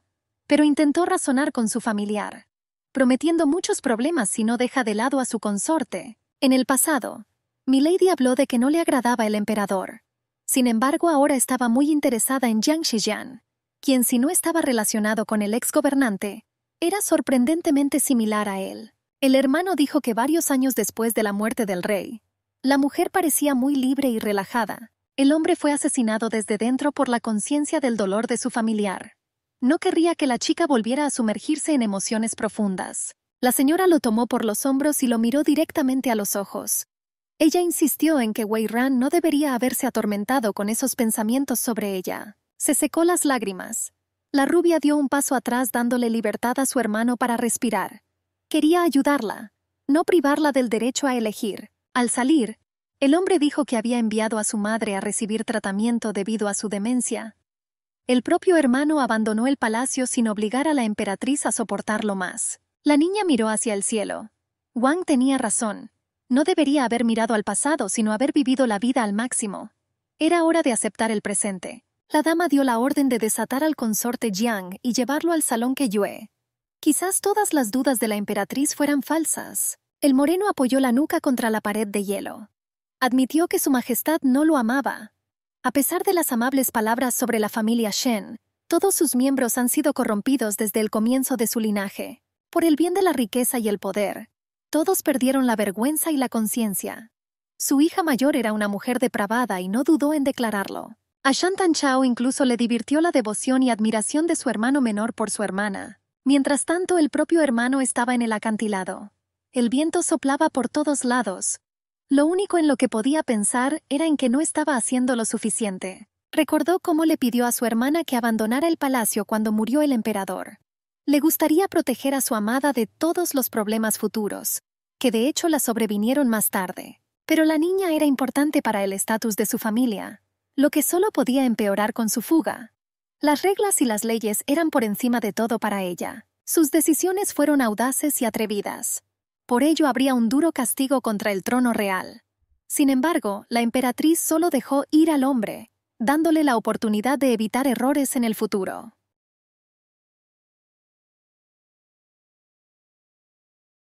pero intentó razonar con su familiar prometiendo muchos problemas si no deja de lado a su consorte. En el pasado, Milady habló de que no le agradaba el emperador. Sin embargo, ahora estaba muy interesada en Yang Xian, quien si no estaba relacionado con el ex gobernante, era sorprendentemente similar a él. El hermano dijo que varios años después de la muerte del rey, la mujer parecía muy libre y relajada. El hombre fue asesinado desde dentro por la conciencia del dolor de su familiar. No querría que la chica volviera a sumergirse en emociones profundas. La señora lo tomó por los hombros y lo miró directamente a los ojos. Ella insistió en que Wei Ran no debería haberse atormentado con esos pensamientos sobre ella. Se secó las lágrimas. La rubia dio un paso atrás dándole libertad a su hermano para respirar. Quería ayudarla, no privarla del derecho a elegir. Al salir, el hombre dijo que había enviado a su madre a recibir tratamiento debido a su demencia, el propio hermano abandonó el palacio sin obligar a la emperatriz a soportarlo más. La niña miró hacia el cielo. Wang tenía razón. No debería haber mirado al pasado, sino haber vivido la vida al máximo. Era hora de aceptar el presente. La dama dio la orden de desatar al consorte Jiang y llevarlo al salón que Yue. Quizás todas las dudas de la emperatriz fueran falsas. El moreno apoyó la nuca contra la pared de hielo. Admitió que su majestad no lo amaba, a pesar de las amables palabras sobre la familia Shen, todos sus miembros han sido corrompidos desde el comienzo de su linaje. Por el bien de la riqueza y el poder, todos perdieron la vergüenza y la conciencia. Su hija mayor era una mujer depravada y no dudó en declararlo. A Shantan Chao incluso le divirtió la devoción y admiración de su hermano menor por su hermana. Mientras tanto, el propio hermano estaba en el acantilado. El viento soplaba por todos lados, lo único en lo que podía pensar era en que no estaba haciendo lo suficiente. Recordó cómo le pidió a su hermana que abandonara el palacio cuando murió el emperador. Le gustaría proteger a su amada de todos los problemas futuros, que de hecho la sobrevinieron más tarde. Pero la niña era importante para el estatus de su familia, lo que solo podía empeorar con su fuga. Las reglas y las leyes eran por encima de todo para ella. Sus decisiones fueron audaces y atrevidas. Por ello habría un duro castigo contra el trono real. Sin embargo, la emperatriz solo dejó ir al hombre, dándole la oportunidad de evitar errores en el futuro.